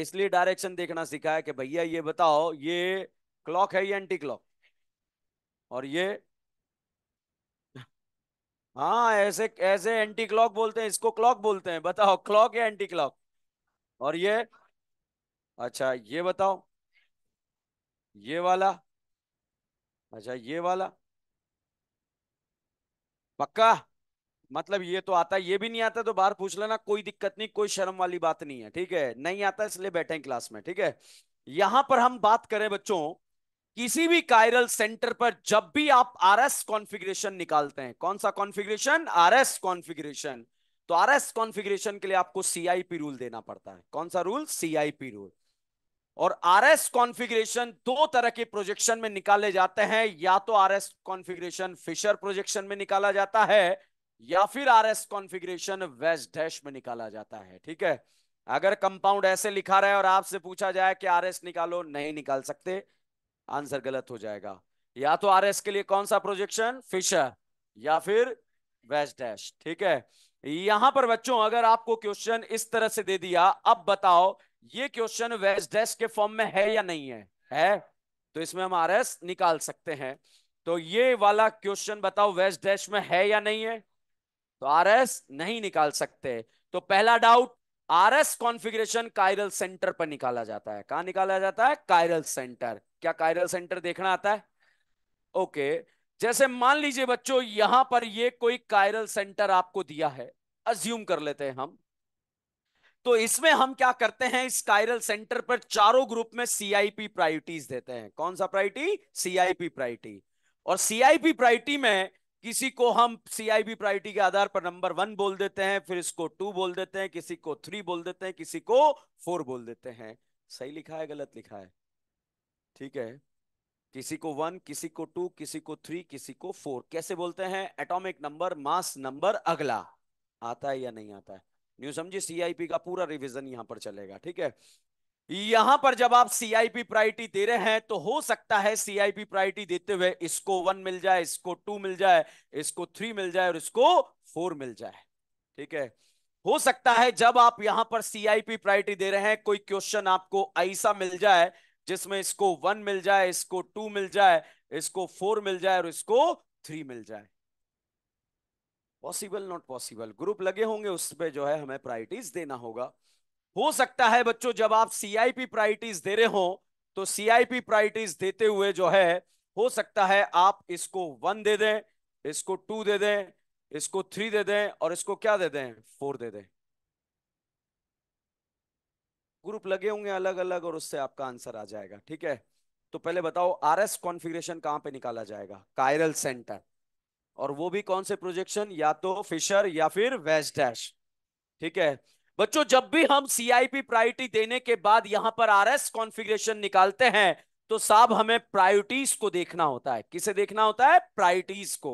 Speaker 1: इसलिए डायरेक्शन देखना सिखाया कि भैया ये बताओ ये क्लॉक है ये एंटी क्लॉक और ये हाँ ऐसे ऐसे एंटी क्लॉक बोलते हैं इसको क्लॉक बोलते हैं बताओ क्लॉक या एंटी क्लॉक और ये अच्छा ये बताओ ये वाला अच्छा ये वाला पक्का मतलब ये तो आता है ये भी नहीं आता तो बाहर पूछ लेना कोई दिक्कत नहीं कोई शर्म वाली बात नहीं है ठीक है नहीं आता इसलिए बैठे क्लास में ठीक है यहां पर हम बात करें बच्चों किसी भी कायरल सेंटर पर जब भी आप आर एस कॉन्फिग्रेशन निकालते हैं कौन सा कॉन्फिग्रेशन आर एस कॉन्फिग्रेशन तो आर एस कॉन्फिग्रेशन के लिए आपको सीआईपी रूल देना पड़ता है कौन सा रूल सीआईपी रूल और आर एस कॉन्फिग्रेशन दो तरह के प्रोजेक्शन में निकाले जाते हैं या तो R S configuration Fischer projection में निकाला जाता है या फिर आर एस कॉन्फिग्रेशन वेस्ट डैश में निकाला जाता है ठीक है अगर कंपाउंड ऐसे लिखा रहा है और आपसे पूछा जाए कि आर एस निकालो नहीं निकाल सकते आंसर गलत हो जाएगा या तो आर एस के लिए कौन सा प्रोजेक्शन फिशर या फिर वेस्ट डैश ठीक है यहां पर बच्चों अगर आपको क्वेश्चन इस तरह से दे दिया अब बताओ ये क्वेश्चन वेस्ट डैश के फॉर्म में है या नहीं है है तो इसमें हम आर एस निकाल सकते हैं तो ये वाला क्वेश्चन बताओ वेस्ट डैश में है या नहीं है तो आरएस नहीं निकाल सकते तो पहला doubt RS configuration chiral centre पर निकाला जाता है कहा निकाला जाता है कायरल सेंटर क्या कायरल सेंटर देखना आता है ओके जैसे मान लीजिए बच्चों यहां पर ये कोई कायरल सेंटर आपको दिया है अज्यूम कर लेते हैं हम तो इसमें हम क्या करते हैं इस कायरल सेंटर पर चारों ग्रुप में सीआईपी प्रायोरिटीज देते हैं कौन सा प्रायोरिटी सीआईपी प्रायोरिटी और सीआईपी प्रायोरिटी में किसी को हम सीआईबी प्रायोरिटी के आधार पर नंबर वन बोल देते हैं फिर इसको टू बोल देते हैं किसी को थ्री बोल देते हैं किसी को फोर बोल देते हैं सही लिखा है गलत लिखा है ठीक है किसी को वन किसी को टू किसी को थ्री किसी को फोर कैसे बोलते हैं एटॉमिक नंबर मास नंबर अगला आता है या नहीं आता है न्यू समझिए सीआईपी का पूरा रिवीजन यहां पर चलेगा ठीक है यहां पर जब आप सीआईपी प्रायोरिटी दे रहे हैं तो हो सकता है सीआईपी प्रायोरिटी देते हुए इसको वन मिल जाए इसको टू मिल जाए इसको थ्री मिल जाए और इसको फोर मिल जाए ठीक है हो सकता है जब आप यहां पर सीआईपी प्रायोरिटी दे रहे हैं कोई क्वेश्चन आपको ऐसा मिल जाए जिसमें इसको वन मिल जाए इसको टू मिल जाए इसको फोर मिल जाए और इसको थ्री मिल जाए पॉसिबल नॉट पॉसिबल ग्रुप लगे होंगे उस पर जो है हमें प्रायोरिटीज देना होगा हो सकता है बच्चों जब आप सीआईपी प्रायोरिटीज दे रहे हो तो सीआईपी प्रायोरिटीज देते हुए जो है हो सकता है आप इसको वन दे दें इसको टू दे दें इसको थ्री दे दें और इसको क्या दे दें फोर दे दें ग्रुप लगे होंगे अलग अलग और उससे आपका आंसर आ जाएगा ठीक है तो पहले बताओ आर एस कॉन्फिग्रेशन कहां पे निकाला जाएगा कायरल सेंटर और वो भी कौन से प्रोजेक्शन या तो फिशर या फिर वेस्ट डैश ठीक है बच्चों जब भी हम सी आई पी प्रायोरिटी देने के बाद यहां पर आर एस कॉन्फिग्रेशन निकालते हैं तो साहब हमें प्रायोरिटीज को देखना होता है किसे देखना होता है प्रायोरिटीज को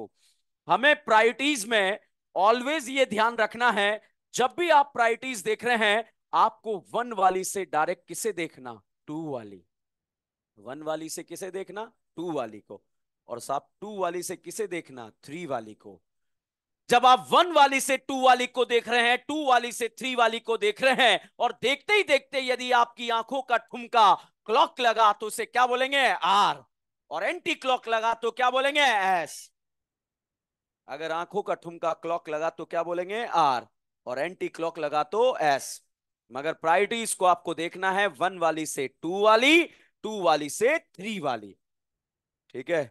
Speaker 1: हमें प्रायोरिटीज में ऑलवेज ये ध्यान रखना है जब भी आप प्रायोरिटीज देख रहे हैं आपको वन वाली से डायरेक्ट किसे देखना टू वाली वन वाली से किसे देखना टू वाली को और साहब टू वाली से किसे देखना थ्री वाली को जब आप वन वाली से टू वाली को देख रहे हैं टू वाली से थ्री वाली को देख रहे हैं और देखते ही देखते यदि आपकी आंखों का ठुमका क्लॉक लगा तो उसे क्या बोलेंगे आर और एंटी क्लॉक लगा तो क्या बोलेंगे एस अगर आंखों का ठुमका क्लॉक लगा तो क्या बोलेंगे आर और एंटी क्लॉक लगा तो एस मगर प्रायोरिटी को आपको देखना है वन वाली से टू वाली टू वाली से थ्री वाली ठीक है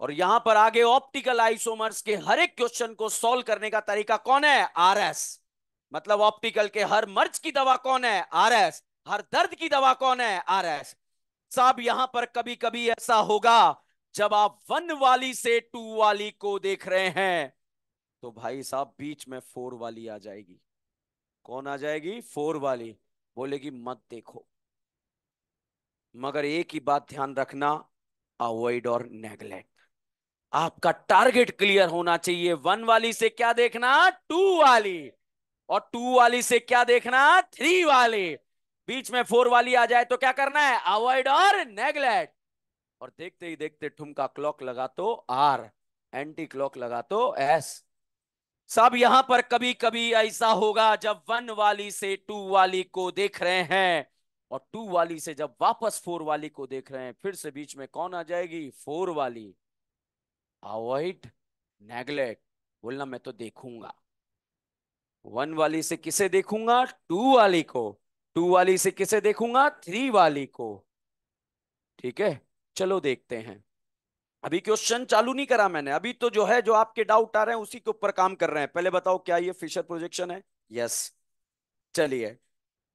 Speaker 1: और यहां पर आगे ऑप्टिकल आइसोमर्स के हर एक क्वेश्चन को सॉल्व करने का तरीका कौन है आरएस मतलब ऑप्टिकल के हर मर्ज की दवा कौन है आरएस हर दर्द की दवा कौन है आरएस साहब यहां पर कभी कभी ऐसा होगा जब आप वन वाली से टू वाली को देख रहे हैं तो भाई साहब बीच में फोर वाली आ जाएगी कौन आ जाएगी फोर वाली बोलेगी मत देखो मगर एक ही बात ध्यान रखना अवॉइड और नेगलेक्ट आपका टारगेट क्लियर होना चाहिए वन वाली से क्या देखना टू वाली और टू वाली से क्या देखना थ्री वाली बीच में फोर वाली आ जाए तो क्या करना है अवॉइड और नेग्लेक्ट और देखते ही देखते ठुमका क्लॉक लगा तो आर एंटी क्लॉक लगा तो एस सब यहां पर कभी कभी ऐसा होगा जब वन वाली से टू वाली को देख रहे हैं और टू वाली से जब वापस फोर वाली को देख रहे हैं फिर से बीच में कौन आ जाएगी फोर वाली अवॉइड नेग्लेक्ट बोलना मैं तो देखूंगा वन वाली से किसे देखूंगा टू वाली को टू वाली से किसे देखूंगा थ्री वाली को ठीक है चलो देखते हैं अभी क्वेश्चन चालू नहीं करा मैंने अभी तो जो है जो आपके डाउट आ रहे हैं उसी के ऊपर काम कर रहे हैं पहले बताओ क्या ये फिशर प्रोजेक्शन है यस चलिए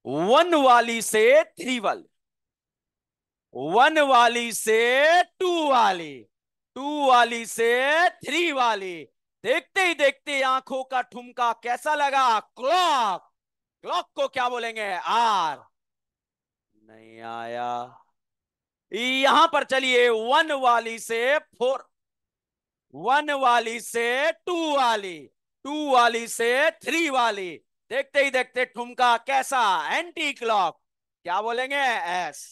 Speaker 1: वन वाली से थ्री वाली वन वाली से टू वाली टू वाली से थ्री वाली देखते ही देखते आंखों का ठुमका कैसा लगा क्लॉक क्लॉक को क्या बोलेंगे आर नहीं आया यहां पर चलिए वन वाली से फोर वन वाली से टू वाली टू वाली से थ्री वाली देखते ही देखते ठुमका कैसा एंटी क्लॉक क्या बोलेंगे एस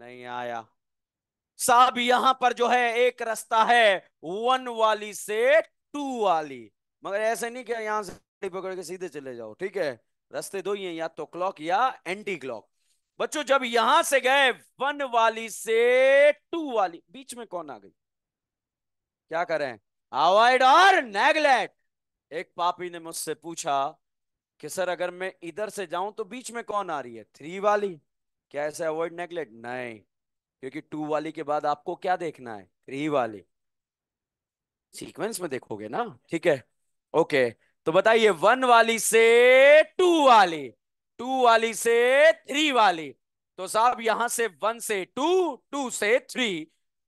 Speaker 1: नहीं आया साहब यहां पर जो है एक रास्ता है वन वाली से टू वाली मगर ऐसे नहीं क्या यहां से पकड़ के सीधे चले जाओ ठीक है रास्ते दो ही हैं या तो क्लॉक या एंटी क्लॉक बच्चों जब यहां से गए वन वाली से टू वाली बीच में कौन आ गई क्या करें अवॉइड और नेगलेक्ट एक पापी ने मुझसे पूछा कि सर अगर मैं इधर से जाऊं तो बीच में कौन आ रही है थ्री वाली क्या ऐसे अवॉइड नेगलेक्ट नहीं क्योंकि टू वाली के बाद आपको क्या देखना है थ्री वाली सीक्वेंस में देखोगे ना ठीक है ओके तो बताइए वन वाली से टू वाली टू वाली से थ्री वाली तो साहब यहां से वन से टू टू से थ्री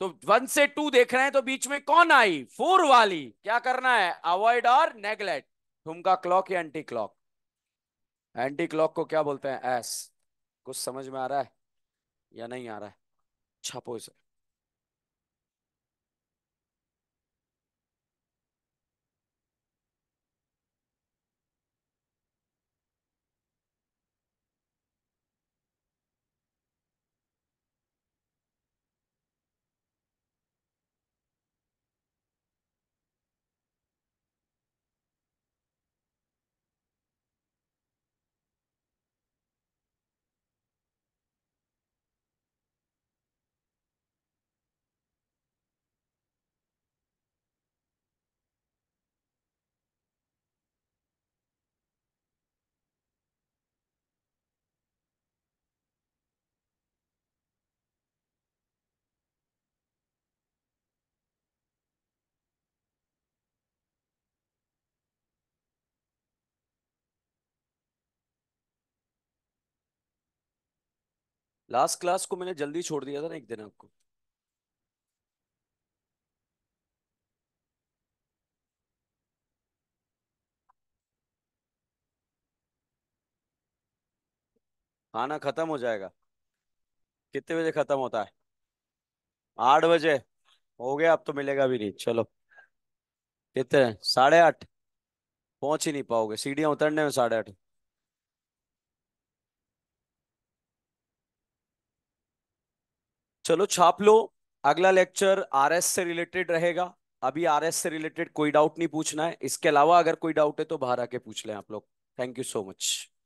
Speaker 1: तो वन से टू देख रहे हैं तो बीच में कौन आई फोर वाली क्या करना है अवॉइड और नेगलेक्ट ठुमका क्लॉक या एंटी क्लॉक एंटी क्लॉक को क्या बोलते हैं एस कुछ समझ में आ रहा है या नहीं आ रहा है Chapo's लास्ट क्लास को मैंने जल्दी छोड़ दिया था ना एक दिन आपको खाना खत्म हो जाएगा कितने बजे खत्म होता है आठ बजे हो गया अब तो मिलेगा भी नहीं चलो कितने साढ़े आठ पहुंच ही नहीं पाओगे सीढ़ियां उतरने में साढ़े आठ चलो छाप लो अगला लेक्चर आरएस से रिलेटेड रहेगा अभी आरएस से रिलेटेड कोई डाउट नहीं पूछना है इसके अलावा अगर कोई डाउट है तो बाहर आके पूछ लें आप लोग थैंक यू सो मच